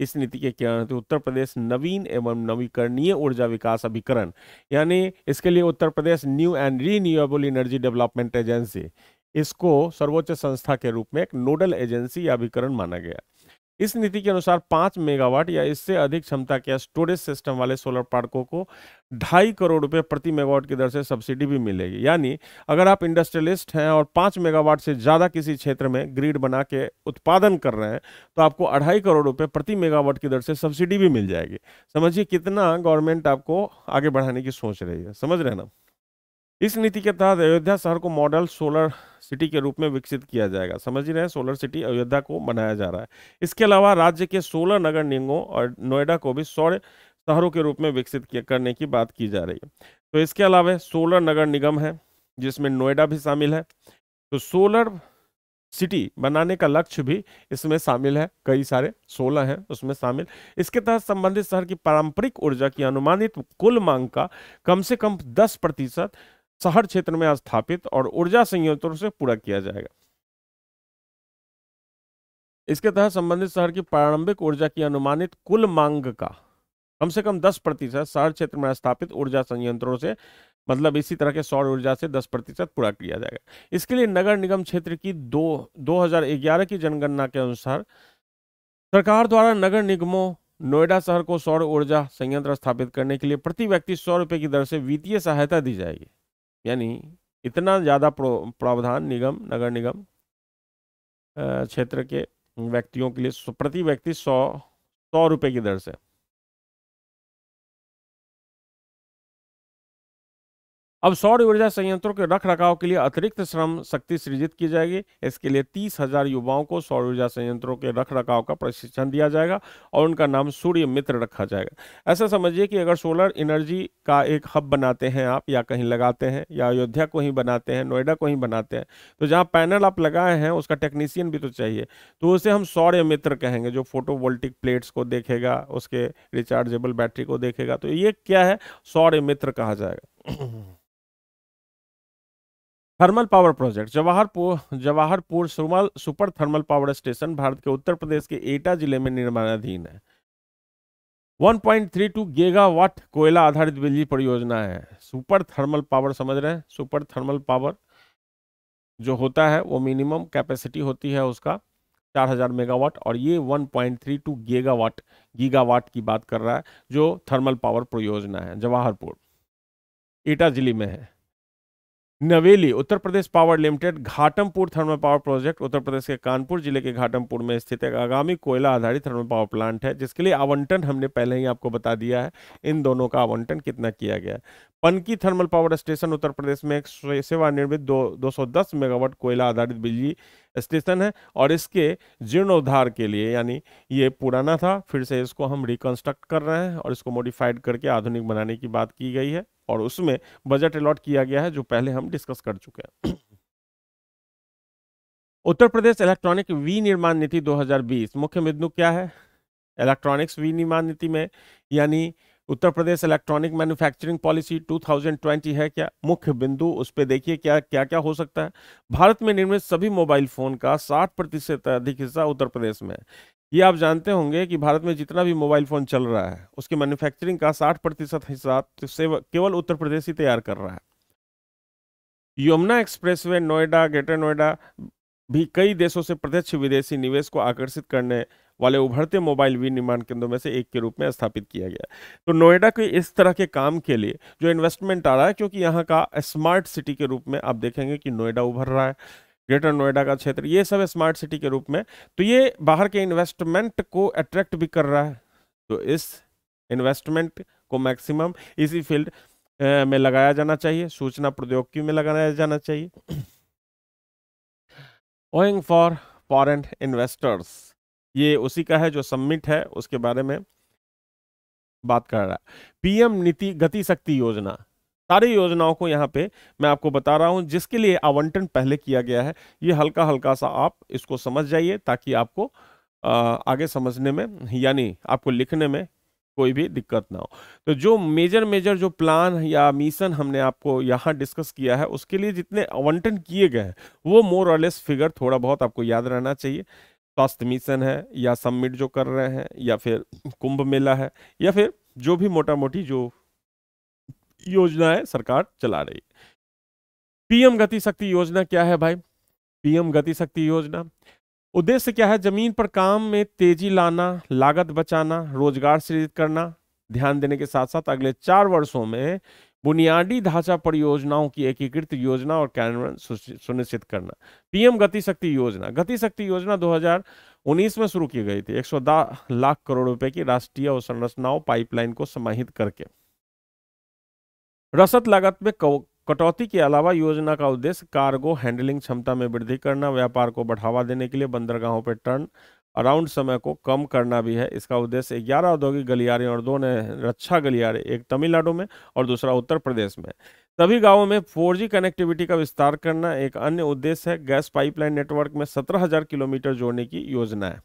S1: इस नीति के किरण तो उत्तर प्रदेश नवीन एवं नवीकरणीय ऊर्जा विकास अभिकरण यानी इसके लिए Uttar Pradesh new and renewable energy development agency इसको सर्वोच्च संस्था के रूप में एक नोडल एजेंसी या अभिकरण माना गया इस नीति के अनुसार पांच मेगावाट या इससे अधिक क्षमता के स्टोरेज सिस्टम वाले सोलर पार्कों को ढाई करोड़ रुपए प्रति मेगावाट की दर से सब्सिडी भी मिलेगी यानी अगर आप इंडस्ट्रियलिस्ट हैं और पांच मेगावाट से ज़्यादा किसी क्षेत्र में ग्रिड बना के उत्पादन कर रहे हैं तो आपको अढ़ाई करोड़ रुपए प्रति मेगावाट की दर से सब्सिडी भी मिल जाएगी समझिए कितना गवर्नमेंट आपको आगे बढ़ाने की सोच रही है समझ रहे ना इस नीति के तहत अयोध्या शहर को मॉडल सोलर सिटी के रूप में विकसित किया जाएगा समझ ही रहे सोलर सिटी अयोध्या को बनाया जा रहा है इसके अलावा राज्य के सोलर नगर निगमों और नोएडा को भी सौर शहरों के रूप में विकसित करने की बात की जा रही है तो इसके अलावा सोलर नगर निगम है जिसमें नोएडा भी शामिल है तो सोलर सिटी बनाने का लक्ष्य भी इसमें शामिल है कई सारे सोलह हैं उसमें शामिल इसके तहत संबंधित शहर की पारंपरिक ऊर्जा की अनुमानित कुल मांग का कम से कम दस प्रतिशत शहर क्षेत्र में स्थापित और ऊर्जा संयंत्रों से पूरा किया जाएगा इसके तहत संबंधित शहर की प्रारंभिक ऊर्जा की अनुमानित कुल मांग का कम से कम 10 प्रतिशत शहर क्षेत्र में स्थापित ऊर्जा संयंत्रों से मतलब इसी तरह के सौर ऊर्जा से 10 प्रतिशत पूरा किया जाएगा इसके लिए नगर निगम क्षेत्र की दो ग्यारह की जनगणना के अनुसार सरकार द्वारा नगर निगमों नोएडा शहर को सौर ऊर्जा संयंत्र स्थापित करने के लिए प्रति व्यक्ति सौ रुपये की दर से वित्तीय सहायता दी जाएगी यानी इतना ज़्यादा प्रावधान निगम नगर निगम क्षेत्र के व्यक्तियों के लिए प्रति व्यक्ति सौ सौ रुपये की दर से अब सौर ऊर्जा संयंत्रों के रख रखाव के लिए अतिरिक्त श्रम शक्ति सृजित की जाएगी इसके लिए तीस हजार युवाओं को सौर ऊर्जा संयंत्रों के रख रखाव का प्रशिक्षण दिया जाएगा और उनका नाम सूर्य मित्र रखा जाएगा ऐसा समझिए कि अगर सोलर एनर्जी का एक हब बनाते हैं आप या कहीं लगाते हैं या अयोध्या को ही बनाते हैं नोएडा को ही बनाते हैं तो जहाँ पैनल आप लगाए हैं उसका टेक्नीसियन भी तो चाहिए तो उसे हम सौर्य मित्र कहेंगे जो फोटो प्लेट्स को देखेगा उसके रिचार्जेबल बैटरी को देखेगा तो ये क्या है सौर्य मित्र कहा जाएगा *clears throat* thermal power project Jawaharpur Jawaharpur super thermal power station Bharat के उत्तर प्रदेश के एटा जिले में निर्माणाधीन है 1.32 गीगावाट कोयला आधारित बिजली परियोजना है सुपर थर्मल पावर समझ रहे हैं सुपर थर्मल पावर जो होता है वो मिनिमम कैपेसिटी होती है उसका 4000 मेगावाट और ये 1.32 गीगावाट गीगावाट की बात कर रहा है जो थर्मल पावर परियोजना है जवाहरपुर एटा जिले में है Neyveli Uttar Pradesh power limited Ghatampur thermal power project Uttar Pradesh के कानपुर जिले के घाटमपुर में स्थित एक आगामी कोयला आधारित थर्मल पावर प्लांट है जिसके लिए आवंटन हमने पहले ही आपको बता दिया है इन दोनों का आवंटन कितना किया गया Panki thermal power station Uttar Pradesh में एक सेवानिर्मित दो दो सौ दस मेगावाट कोयला आधारित बिजली स्टेशन है और इसके जीर्णोद्धार के लिए यानी ये पुराना था फिर से इसको हम रिकंस्ट्रक्ट कर रहे हैं और इसको मॉडिफाइड करके आधुनिक बनाने की बात की गई है और उसमें बजट अलॉट किया गया है जो पहले हम डिस्कस कर चुके हैं *clears throat* उत्तर प्रदेश इलेक्ट्रॉनिक विनिर्माण नीति 2020 मुख्य बिंदु क्या है इलेक्ट्रॉनिक्स विनिर्माण नीति में यानी Uttar Pradesh electronic manufacturing policy 2020 है क्या मुख्य बिंदु उस पर देखिए क्या क्या क्या हो सकता है भारत में निर्मित सभी मोबाइल फ़ोन का 60 प्रतिशत अधिक हिस्सा उत्तर प्रदेश में है ये आप जानते होंगे कि भारत में जितना भी मोबाइल फ़ोन चल रहा है उसकी मैन्युफैक्चरिंग का साठ प्रतिशत हिस्सा केवल उत्तर प्रदेश ही तैयार कर रहा है यमुना एक्सप्रेस नोएडा ग्रेटर नोएडा भी कई देशों से प्रत्यक्ष विदेशी निवेश को आकर्षित करने वाले उभरते मोबाइल विनिर्माण केंद्रों में से एक के रूप में स्थापित किया गया तो नोएडा के इस तरह के काम के लिए जो इन्वेस्टमेंट आ रहा है क्योंकि यहाँ का स्मार्ट सिटी के रूप में आप देखेंगे कि नोएडा उभर रहा है ग्रेटर नोएडा का क्षेत्र ये सब स्मार्ट सिटी के रूप में तो ये बाहर के इन्वेस्टमेंट को अट्रैक्ट भी कर रहा है तो इस इन्वेस्टमेंट को मैक्सिमम इसी फील्ड में लगाया जाना चाहिए सूचना प्रौद्योगिकी में लगाया जाना चाहिए ओइंग फॉर फॉरेन इन्वेस्टर्स ये उसी का है जो सम्मिट है उसके बारे में बात कर रहा है पीएम नीति गति शक्ति योजना सारी योजनाओं को यहाँ पे मैं आपको बता रहा हूँ जिसके लिए आवंटन पहले किया गया है ये हल्का हल्का सा आप इसको समझ जाइए ताकि आपको आगे समझने में यानी आपको लिखने में कोई भी दिक्कत ना हो तो जो मेजर मेजर जो प्लान या मिशन हमने आपको यहाँ डिस्कस किया है उसके लिए जितने आवंटन किए गए हैं वो मोर और लेस फिगर थोड़ा बहुत आपको याद रहना चाहिए स्वास्थ्य मिशन है या सबमिट जो कर रहे हैं या फिर कुंभ मेला है या फिर जो भी मोटा मोटी जो है सरकार चला रही पीएम गति शक्ति योजना क्या है भाई पीएम गति शक्ति योजना उद्देश्य क्या है जमीन पर काम में तेजी लाना लागत बचाना रोजगार सृजित करना ध्यान देने के साथ साथ अगले चार वर्षों में बुनियादी ढांचा परियोजनाओं की एकीकृत योजना और कार्यान्वयन सुनिश्चित करना पीएम गति शक्ति योजना गति शक्ति योजना 2019 में शुरू की गई थी एक लाख करोड़ रुपए की राष्ट्रीय अवसंरचनाओं पाइपलाइन को समाहित करके रसद लागत में कटौती के अलावा योजना का उद्देश्य कार्गो हैंडलिंग क्षमता में वृद्धि करना व्यापार को बढ़ावा देने के लिए बंदरगाहों पर टर्न अराउंड समय को कम करना भी है इसका उद्देश्य ग्यारह औद्योगिक गलियारे और दो नए रक्षा गलियारे एक तमिलनाडु में और दूसरा उत्तर प्रदेश में सभी गांवों में 4G कनेक्टिविटी का विस्तार करना एक अन्य उद्देश्य है गैस पाइपलाइन नेटवर्क में 17000 किलोमीटर जोड़ने की योजना है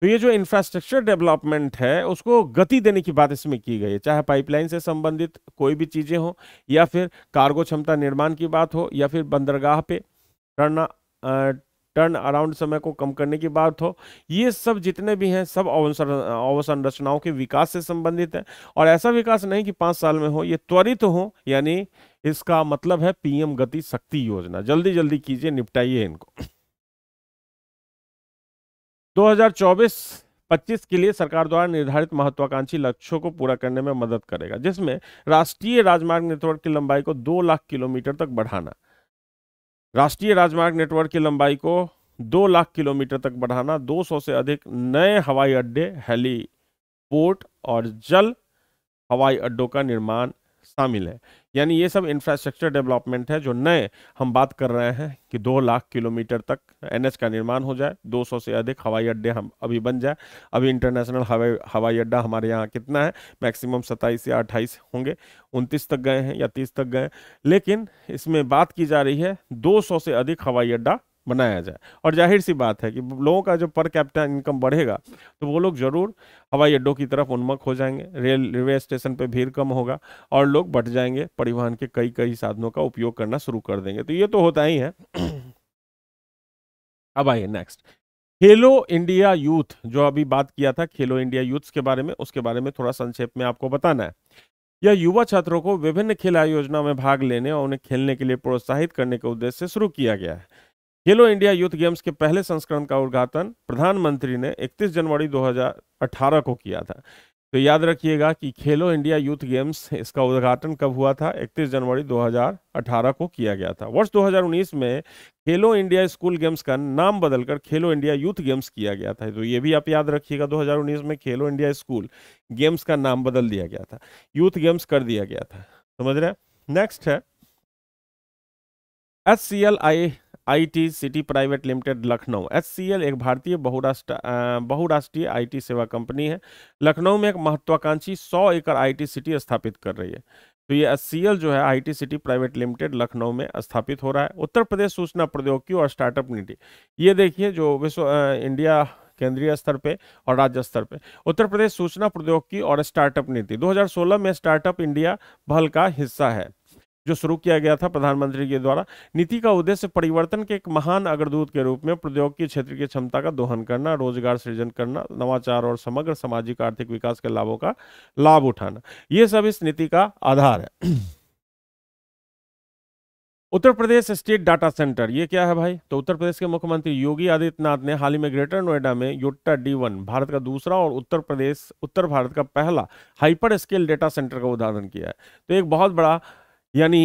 S1: तो ये जो इंफ्रास्ट्रक्चर डेवलपमेंट है उसको गति देने की बात इसमें की गई है चाहे पाइपलाइन से संबंधित कोई भी चीज़ें हों या फिर कार्गो क्षमता निर्माण की बात हो या फिर बंदरगाह पे टर्ना टर्न अराउंड समय को कम करने की बात हो ये सब जितने भी हैं सब अवसंरचनाओं के विकास से संबंधित है और ऐसा विकास नहीं कि पाँच साल में हो ये त्वरित हो यानी इसका मतलब है पीएम गति शक्ति योजना जल्दी जल्दी कीजिए निपटाइए इनको 2024-25 के लिए सरकार द्वारा निर्धारित महत्वाकांक्षी लक्ष्यों को पूरा करने में मदद करेगा जिसमें राष्ट्रीय राजमार्ग नेटवर्क की लंबाई को दो लाख किलोमीटर तक बढ़ाना राष्ट्रीय राजमार्ग नेटवर्क की लंबाई को दो लाख किलोमीटर तक बढ़ाना 200 से अधिक नए हवाई अड्डे हेलीपोर्ट और जल हवाई अड्डों का निर्माण शामिल है यानी ये सब इंफ्रास्ट्रक्चर डेवलपमेंट है जो नए हम बात कर रहे हैं कि दो लाख किलोमीटर तक एनएच का निर्माण हो जाए 200 से अधिक हवाई अड्डे हम अभी बन जाए अभी इंटरनेशनल हवाई हवाई अड्डा हमारे यहाँ कितना है मैक्सिमम 27 या 28 होंगे 29 तक गए हैं या 30 तक गए लेकिन इसमें बात की जा रही है दो से अधिक हवाई अड्डा बनाया जाए और जाहिर सी बात है कि लोगों का जो पर कैपिटा इनकम बढ़ेगा तो वो लोग ज़रूर हवाई अड्डों की तरफ उन्मुख हो जाएंगे रेल रेलवे स्टेशन पे भीड़ कम होगा और लोग बट जाएंगे परिवहन के कई कई साधनों का उपयोग करना शुरू कर देंगे तो ये तो होता ही है *clears throat* अब आइए नेक्स्ट खेलो इंडिया यूथ जो अभी बात किया था खेलो इंडिया यूथ के बारे में उसके बारे में थोड़ा संक्षेप में आपको बताना है यह युवा छात्रों को विभिन्न खेल आयोजना में भाग लेने और उन्हें खेलने के लिए प्रोत्साहित करने के उद्देश्य से शुरू किया गया है खेलो इंडिया यूथ गेम्स के पहले संस्करण का उद्घाटन प्रधानमंत्री ने 31 जनवरी 2018 को किया था तो याद रखिएगा कि खेलो इंडिया यूथ गेम्स इसका उद्घाटन कब हुआ था 31 जनवरी 2018 को किया गया था वर्ष 2019 में खेलो इंडिया स्कूल गेम्स का नाम बदलकर खेलो इंडिया यूथ गेम्स किया गया था तो ये भी आप याद रखिएगा 2019 में खेलो इंडिया स्कूल गेम्स का नाम बदल दिया गया था यूथ गेम्स कर दिया गया था समझ रहे नेक्स्ट है S C L I IT city private limited Lucknow HCL एक भारतीय बहुराष्ट्र बहुराष्ट्रीय आईटी सेवा कंपनी है लखनऊ में एक महत्वाकांक्षी 100 एकड़ आईटी सिटी स्थापित कर रही है तो ये एचसीएल जो है IT city private limited Lucknow में स्थापित हो रहा है उत्तर प्रदेश सूचना प्रौद्योगिकी और स्टार्टअप नीति ये देखिए जो विश्व इंडिया केंद्रीय स्तर पे और राज्य स्तर पे उत्तर प्रदेश सूचना प्रौद्योगिकी और स्टार्टअप नीति 2016 में स्टार्टअप इंडिया भल का हिस्सा है जो शुरू किया गया था प्रधानमंत्री के द्वारा नीति का उद्देश्य परिवर्तन के एक महान अग्रदूत के रूप में प्रौद्योगिकी क्षेत्र की क्षमता का दोहन करना रोजगार सृजन करना नवाचार और समग्र सामाजिक आर्थिक विकास के लाभों का लाभ उठाना ये सब इस नीति का आधार है *clears throat* Uttar Pradesh state data centre ये क्या है भाई तो उत्तर प्रदेश के मुख्यमंत्री योगी आदित्यनाथ ने हाल ही में ग्रेटर नोएडा में योटा डी वन भारत का दूसरा और उत्तर प्रदेश उत्तर भारत का पहला हाइपर स्केल डेटा सेंटर का उदाहरण किया है तो एक बहुत बड़ा यानी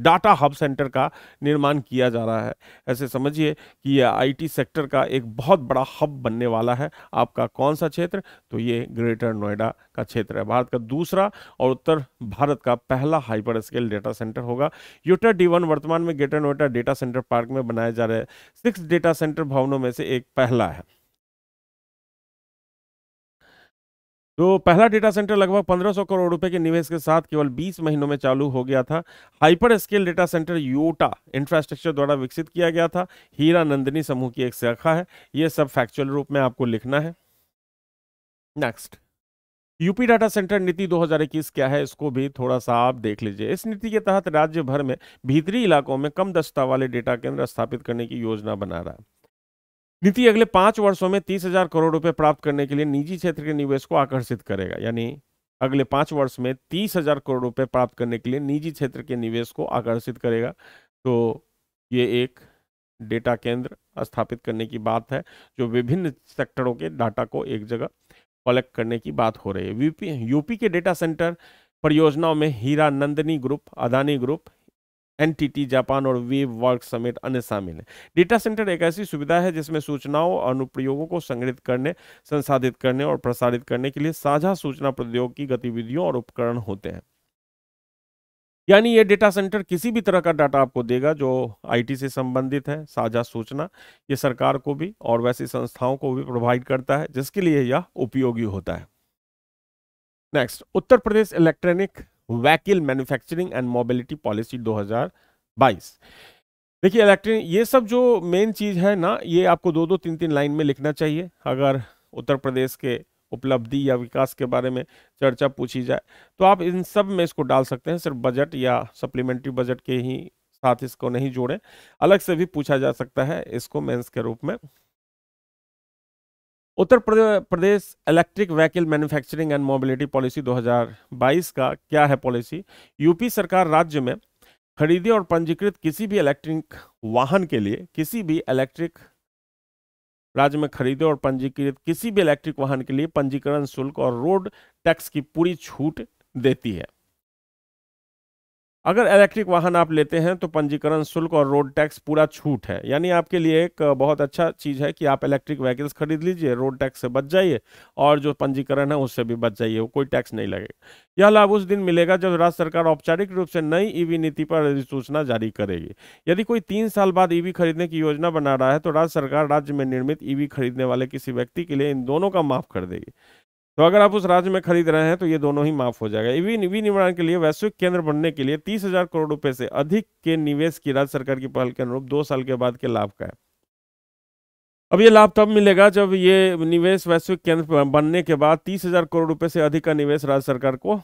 S1: डाटा हब सेंटर का निर्माण किया जा रहा है ऐसे समझिए कि यह आईटी सेक्टर का एक बहुत बड़ा हब बनने वाला है आपका कौन सा क्षेत्र तो ये ग्रेटर नोएडा का क्षेत्र है भारत का दूसरा और उत्तर भारत का पहला hyper scale data centre Yotta D one वन वर्तमान में greater Noida data centre park में बनाए जा रहे हैं सिक्स डेटा सेंटर भवनों में से एक पहला है तो पहला डेटा सेंटर लगभग 1500 करोड़ रुपए के निवेश के साथ केवल 20 महीनों में चालू हो गया था hyper scale data centre Yotta infrastructure द्वारा विकसित किया गया था हीरा नंदिनी समूह की एक शाखा है यह सब फैक्चुअल रूप में आपको लिखना है नेक्स्ट यूपी डाटा सेंटर नीति 2021 क्या है इसको भी थोड़ा सा आप देख लीजिए इस नीति के तहत राज्य भर में भीतरी इलाकों में कम दस्ता वाले डेटा केंद्र स्थापित करने की योजना बना रहा है नीति अगले पांच वर्षों में तीस हजार करोड़ रुपए प्राप्त करने के लिए निजी क्षेत्र के निवेश को आकर्षित करेगा यानी अगले पांच वर्ष में तीस हजार करोड़ रुपए प्राप्त करने के लिए निजी क्षेत्र के निवेश को आकर्षित करेगा तो ये एक डेटा केंद्र स्थापित करने की बात है जो विभिन्न सेक्टरों के डाटा को एक जगह कलेक्ट करने की बात हो रही है यूपी यूपी के डेटा सेंटर परियोजनाओं में Hiranandani group Adani group NTT Japan और वेब वर्क समेत अन्य शामिल हैं डेटा सेंटर एक ऐसी सुविधा है जिसमें सूचनाओं और अनुप्रयोगों को संग्रहित करने संसाधित करने और प्रसारित करने के लिए साझा सूचना प्रौद्योगिकी गतिविधियों और उपकरण होते हैं यानी यह डेटा सेंटर किसी भी तरह का डाटा आपको देगा जो आईटी से संबंधित है साझा सूचना ये सरकार को भी और वैसी संस्थाओं को भी प्रोवाइड करता है जिसके लिए यह उपयोगी होता है next Uttar Pradesh electronic vehicle manufacturing and mobility policy 2022 देखिए इलेक्ट्रिक ये सब जो मेन चीज़ है ना ये आपको दो दो तीन तीन लाइन में लिखना चाहिए अगर उत्तर प्रदेश के उपलब्धि या विकास के बारे में चर्चा पूछी जाए तो आप इन सब में इसको डाल सकते हैं सिर्फ बजट या सप्लीमेंट्री बजट के ही साथ इसको नहीं जोड़ें अलग से भी पूछा जा सकता है इसको मेंस के रूप में Uttar Pradesh electric vehicle manufacturing and mobility policy 2022 का क्या है पॉलिसी यूपी सरकार राज्य में खरीदे और पंजीकृत किसी भी इलेक्ट्रिक वाहन के लिए किसी भी इलेक्ट्रिक राज्य में खरीदे और पंजीकृत किसी भी इलेक्ट्रिक वाहन के लिए पंजीकरण शुल्क और रोड टैक्स की पूरी छूट देती है अगर इलेक्ट्रिक वाहन आप लेते हैं तो पंजीकरण शुल्क और रोड टैक्स पूरा छूट है यानी आपके लिए एक बहुत अच्छा चीज़ है कि आप इलेक्ट्रिक व्हीकल्स खरीद लीजिए रोड टैक्स से बच जाइए और जो पंजीकरण है उससे भी बच जाइए कोई टैक्स नहीं लगेगा यह लाभ उस दिन मिलेगा जब राज्य सरकार औपचारिक रूप से नई ईवी e नीति पर अधिसूचना जारी करेगी यदि कोई तीन साल बाद ईवी e खरीदने की योजना बना रहा है तो राज्य सरकार राज्य में निर्मित ईवी e खरीदने वाले किसी व्यक्ति के लिए इन दोनों का माफ कर देगी तो अगर आप उस राज्य में खरीद रहे हैं तो ये दोनों ही माफ हो जाएगा विनिर्माण के लिए वैश्विक केंद्र बनने के लिए तीस हजार करोड़ रुपए से अधिक के निवेश की राज्य सरकार की पहल के अनुरूप दो साल के बाद के लाभ का है अब ये लाभ तब मिलेगा जब ये निवेश वैश्विक केंद्र बनने के बाद तीस हजार करोड़ रुपए से अधिक का निवेश राज्य सरकार को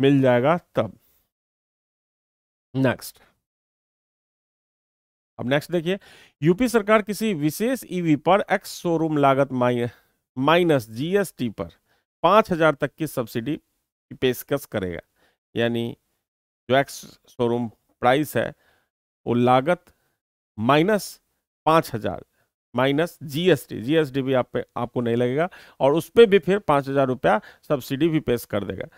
S1: मिल जाएगा तब नेक्स्ट अब नेक्स्ट देखिए यूपी सरकार किसी विशेष ईवी पर एक्स शोरूम लागत माइनस जीएसटी पर पाँच हज़ार तक की सब्सिडी की पेशकश करेगा यानी जो एक्स शोरूम प्राइस है वो लागत माइनस पाँच हज़ार माइनस जीएसटी जीएसटी भी आप पे आपको नहीं लगेगा और उस पर भी फिर पाँच हज़ार रुपया सब्सिडी भी पेश कर देगा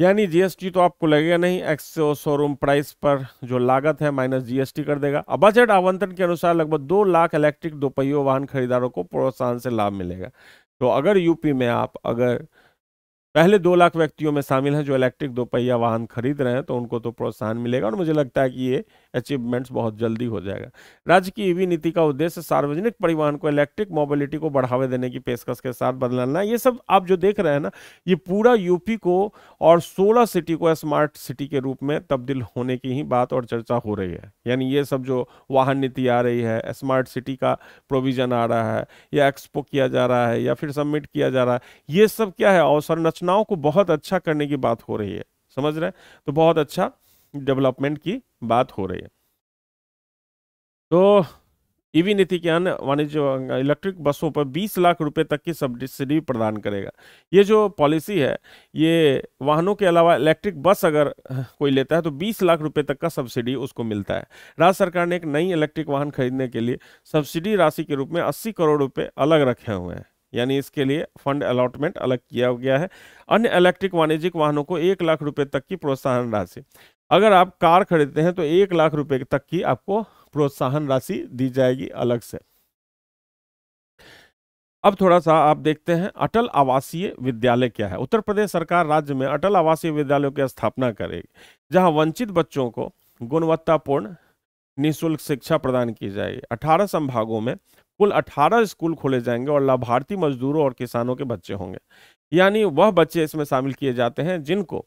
S1: यानी जीएसटी तो आपको लगेगा नहीं एक्स शोरूम प्राइस पर जो लागत है माइनस जीएसटी कर देगा अब बजट आवंटन के अनुसार लगभग दो लाख इलेक्ट्रिक दोपहियों वाहन खरीदारों को प्रोत्साहन से लाभ मिलेगा तो अगर यूपी में आप अगर पहले दो लाख व्यक्तियों में शामिल हैं जो इलेक्ट्रिक दोपहिया वाहन खरीद रहे हैं तो उनको तो प्रोत्साहन मिलेगा और मुझे लगता है कि ये अचीवमेंट्स बहुत जल्दी हो जाएगा राज्य की ईवी नीति का उद्देश्य सार्वजनिक परिवहन को इलेक्ट्रिक मोबिलिटी को बढ़ावा देने की पेशकश के साथ बदलना ये सब आप जो देख रहे हैं ना ये पूरा यूपी को और सोलह सिटी को स्मार्ट सिटी के रूप में तब्दील होने की ही बात और चर्चा हो रही है यानी ये सब जो वाहन नीति आ रही है स्मार्ट सिटी का प्रोविजन आ रहा है या एक्सपो किया जा रहा है या फिर सबमिट किया जा रहा है ये सब क्या है रचनाओं को बहुत अच्छा करने की बात हो रही है समझ रहे हैं तो बहुत अच्छा डेवलपमेंट की बात हो रही है तो ईवी नीति के अन्य वाणिज्य इलेक्ट्रिक बसों पर 20 लाख रुपए तक की सब्सिडी प्रदान करेगा ये जो पॉलिसी है ये वाहनों के अलावा इलेक्ट्रिक बस अगर कोई लेता है तो 20 लाख रुपए तक का सब्सिडी उसको मिलता है राज्य सरकार ने एक नई इलेक्ट्रिक वाहन खरीदने के लिए सब्सिडी राशि के रूप में अस्सी करोड़ रुपये अलग रखे हुए हैं यानी इसके लिए फंड अलॉटमेंट अलग किया गया है अन्य इलेक्ट्रिक वाणिज्यिक वाहनों को एक लाख रुपए तक की प्रोत्साहन राशि अगर आप कार खरीदते हैं तो एक लाख रुपए तक की आपको प्रोत्साहन राशि दी जाएगी अलग से अब थोड़ा सा आप देखते हैं अटल आवासीय विद्यालय क्या है उत्तर प्रदेश सरकार राज्य में अटल आवासीय विद्यालयों की स्थापना करेगी जहां वंचित बच्चों को गुणवत्तापूर्ण निःशुल्क शिक्षा प्रदान की जाएगी 18 संभागों में कुल 18 स्कूल खोले जाएंगे और लाभार्थी मजदूरों और किसानों के बच्चे होंगे यानी वह बच्चे इसमें शामिल किए जाते हैं जिनको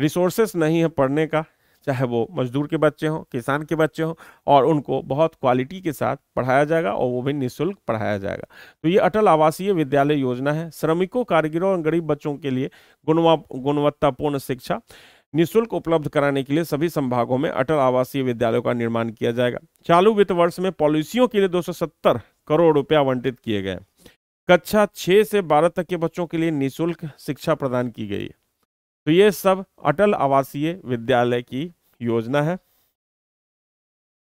S1: रिसोर्सेस नहीं है पढ़ने का चाहे वो मजदूर के बच्चे हों किसान के बच्चे हों और उनको बहुत क्वालिटी के साथ पढ़ाया जाएगा और वो भी निःशुल्क पढ़ाया जाएगा तो ये अटल आवासीय विद्यालय योजना है श्रमिकों कारीगरों और गरीब बच्चों के लिए गुणवा गुणवत्तापूर्ण शिक्षा निःशुल्क उपलब्ध कराने के लिए सभी संभागों में अटल आवासीय विद्यालयों का निर्माण किया जाएगा चालू वित्त वर्ष में पॉलिसियों के लिए दो करोड़ रुपया आवंटित किए गए कक्षा 6 से 12 तक के बच्चों के लिए निःशुल्क शिक्षा प्रदान की गई है तो ये सब अटल आवासीय विद्यालय की योजना है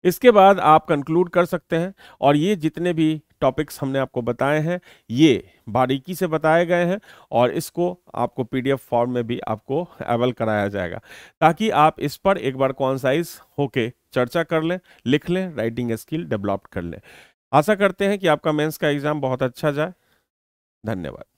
S1: इसके बाद आप कंक्लूड कर सकते हैं और ये जितने भी टॉपिक्स हमने आपको बताए हैं ये बारीकी से बताए गए हैं और इसको आपको पीडीएफ फॉर्म में भी आपको अवेल कराया जाएगा ताकि आप इस पर एक बार कॉन्साइज होके चर्चा कर लें लिख लें राइटिंग स्किल डेवलप कर लें आशा करते हैं कि आपका मेंस का एग्ज़ाम बहुत अच्छा जाए धन्यवाद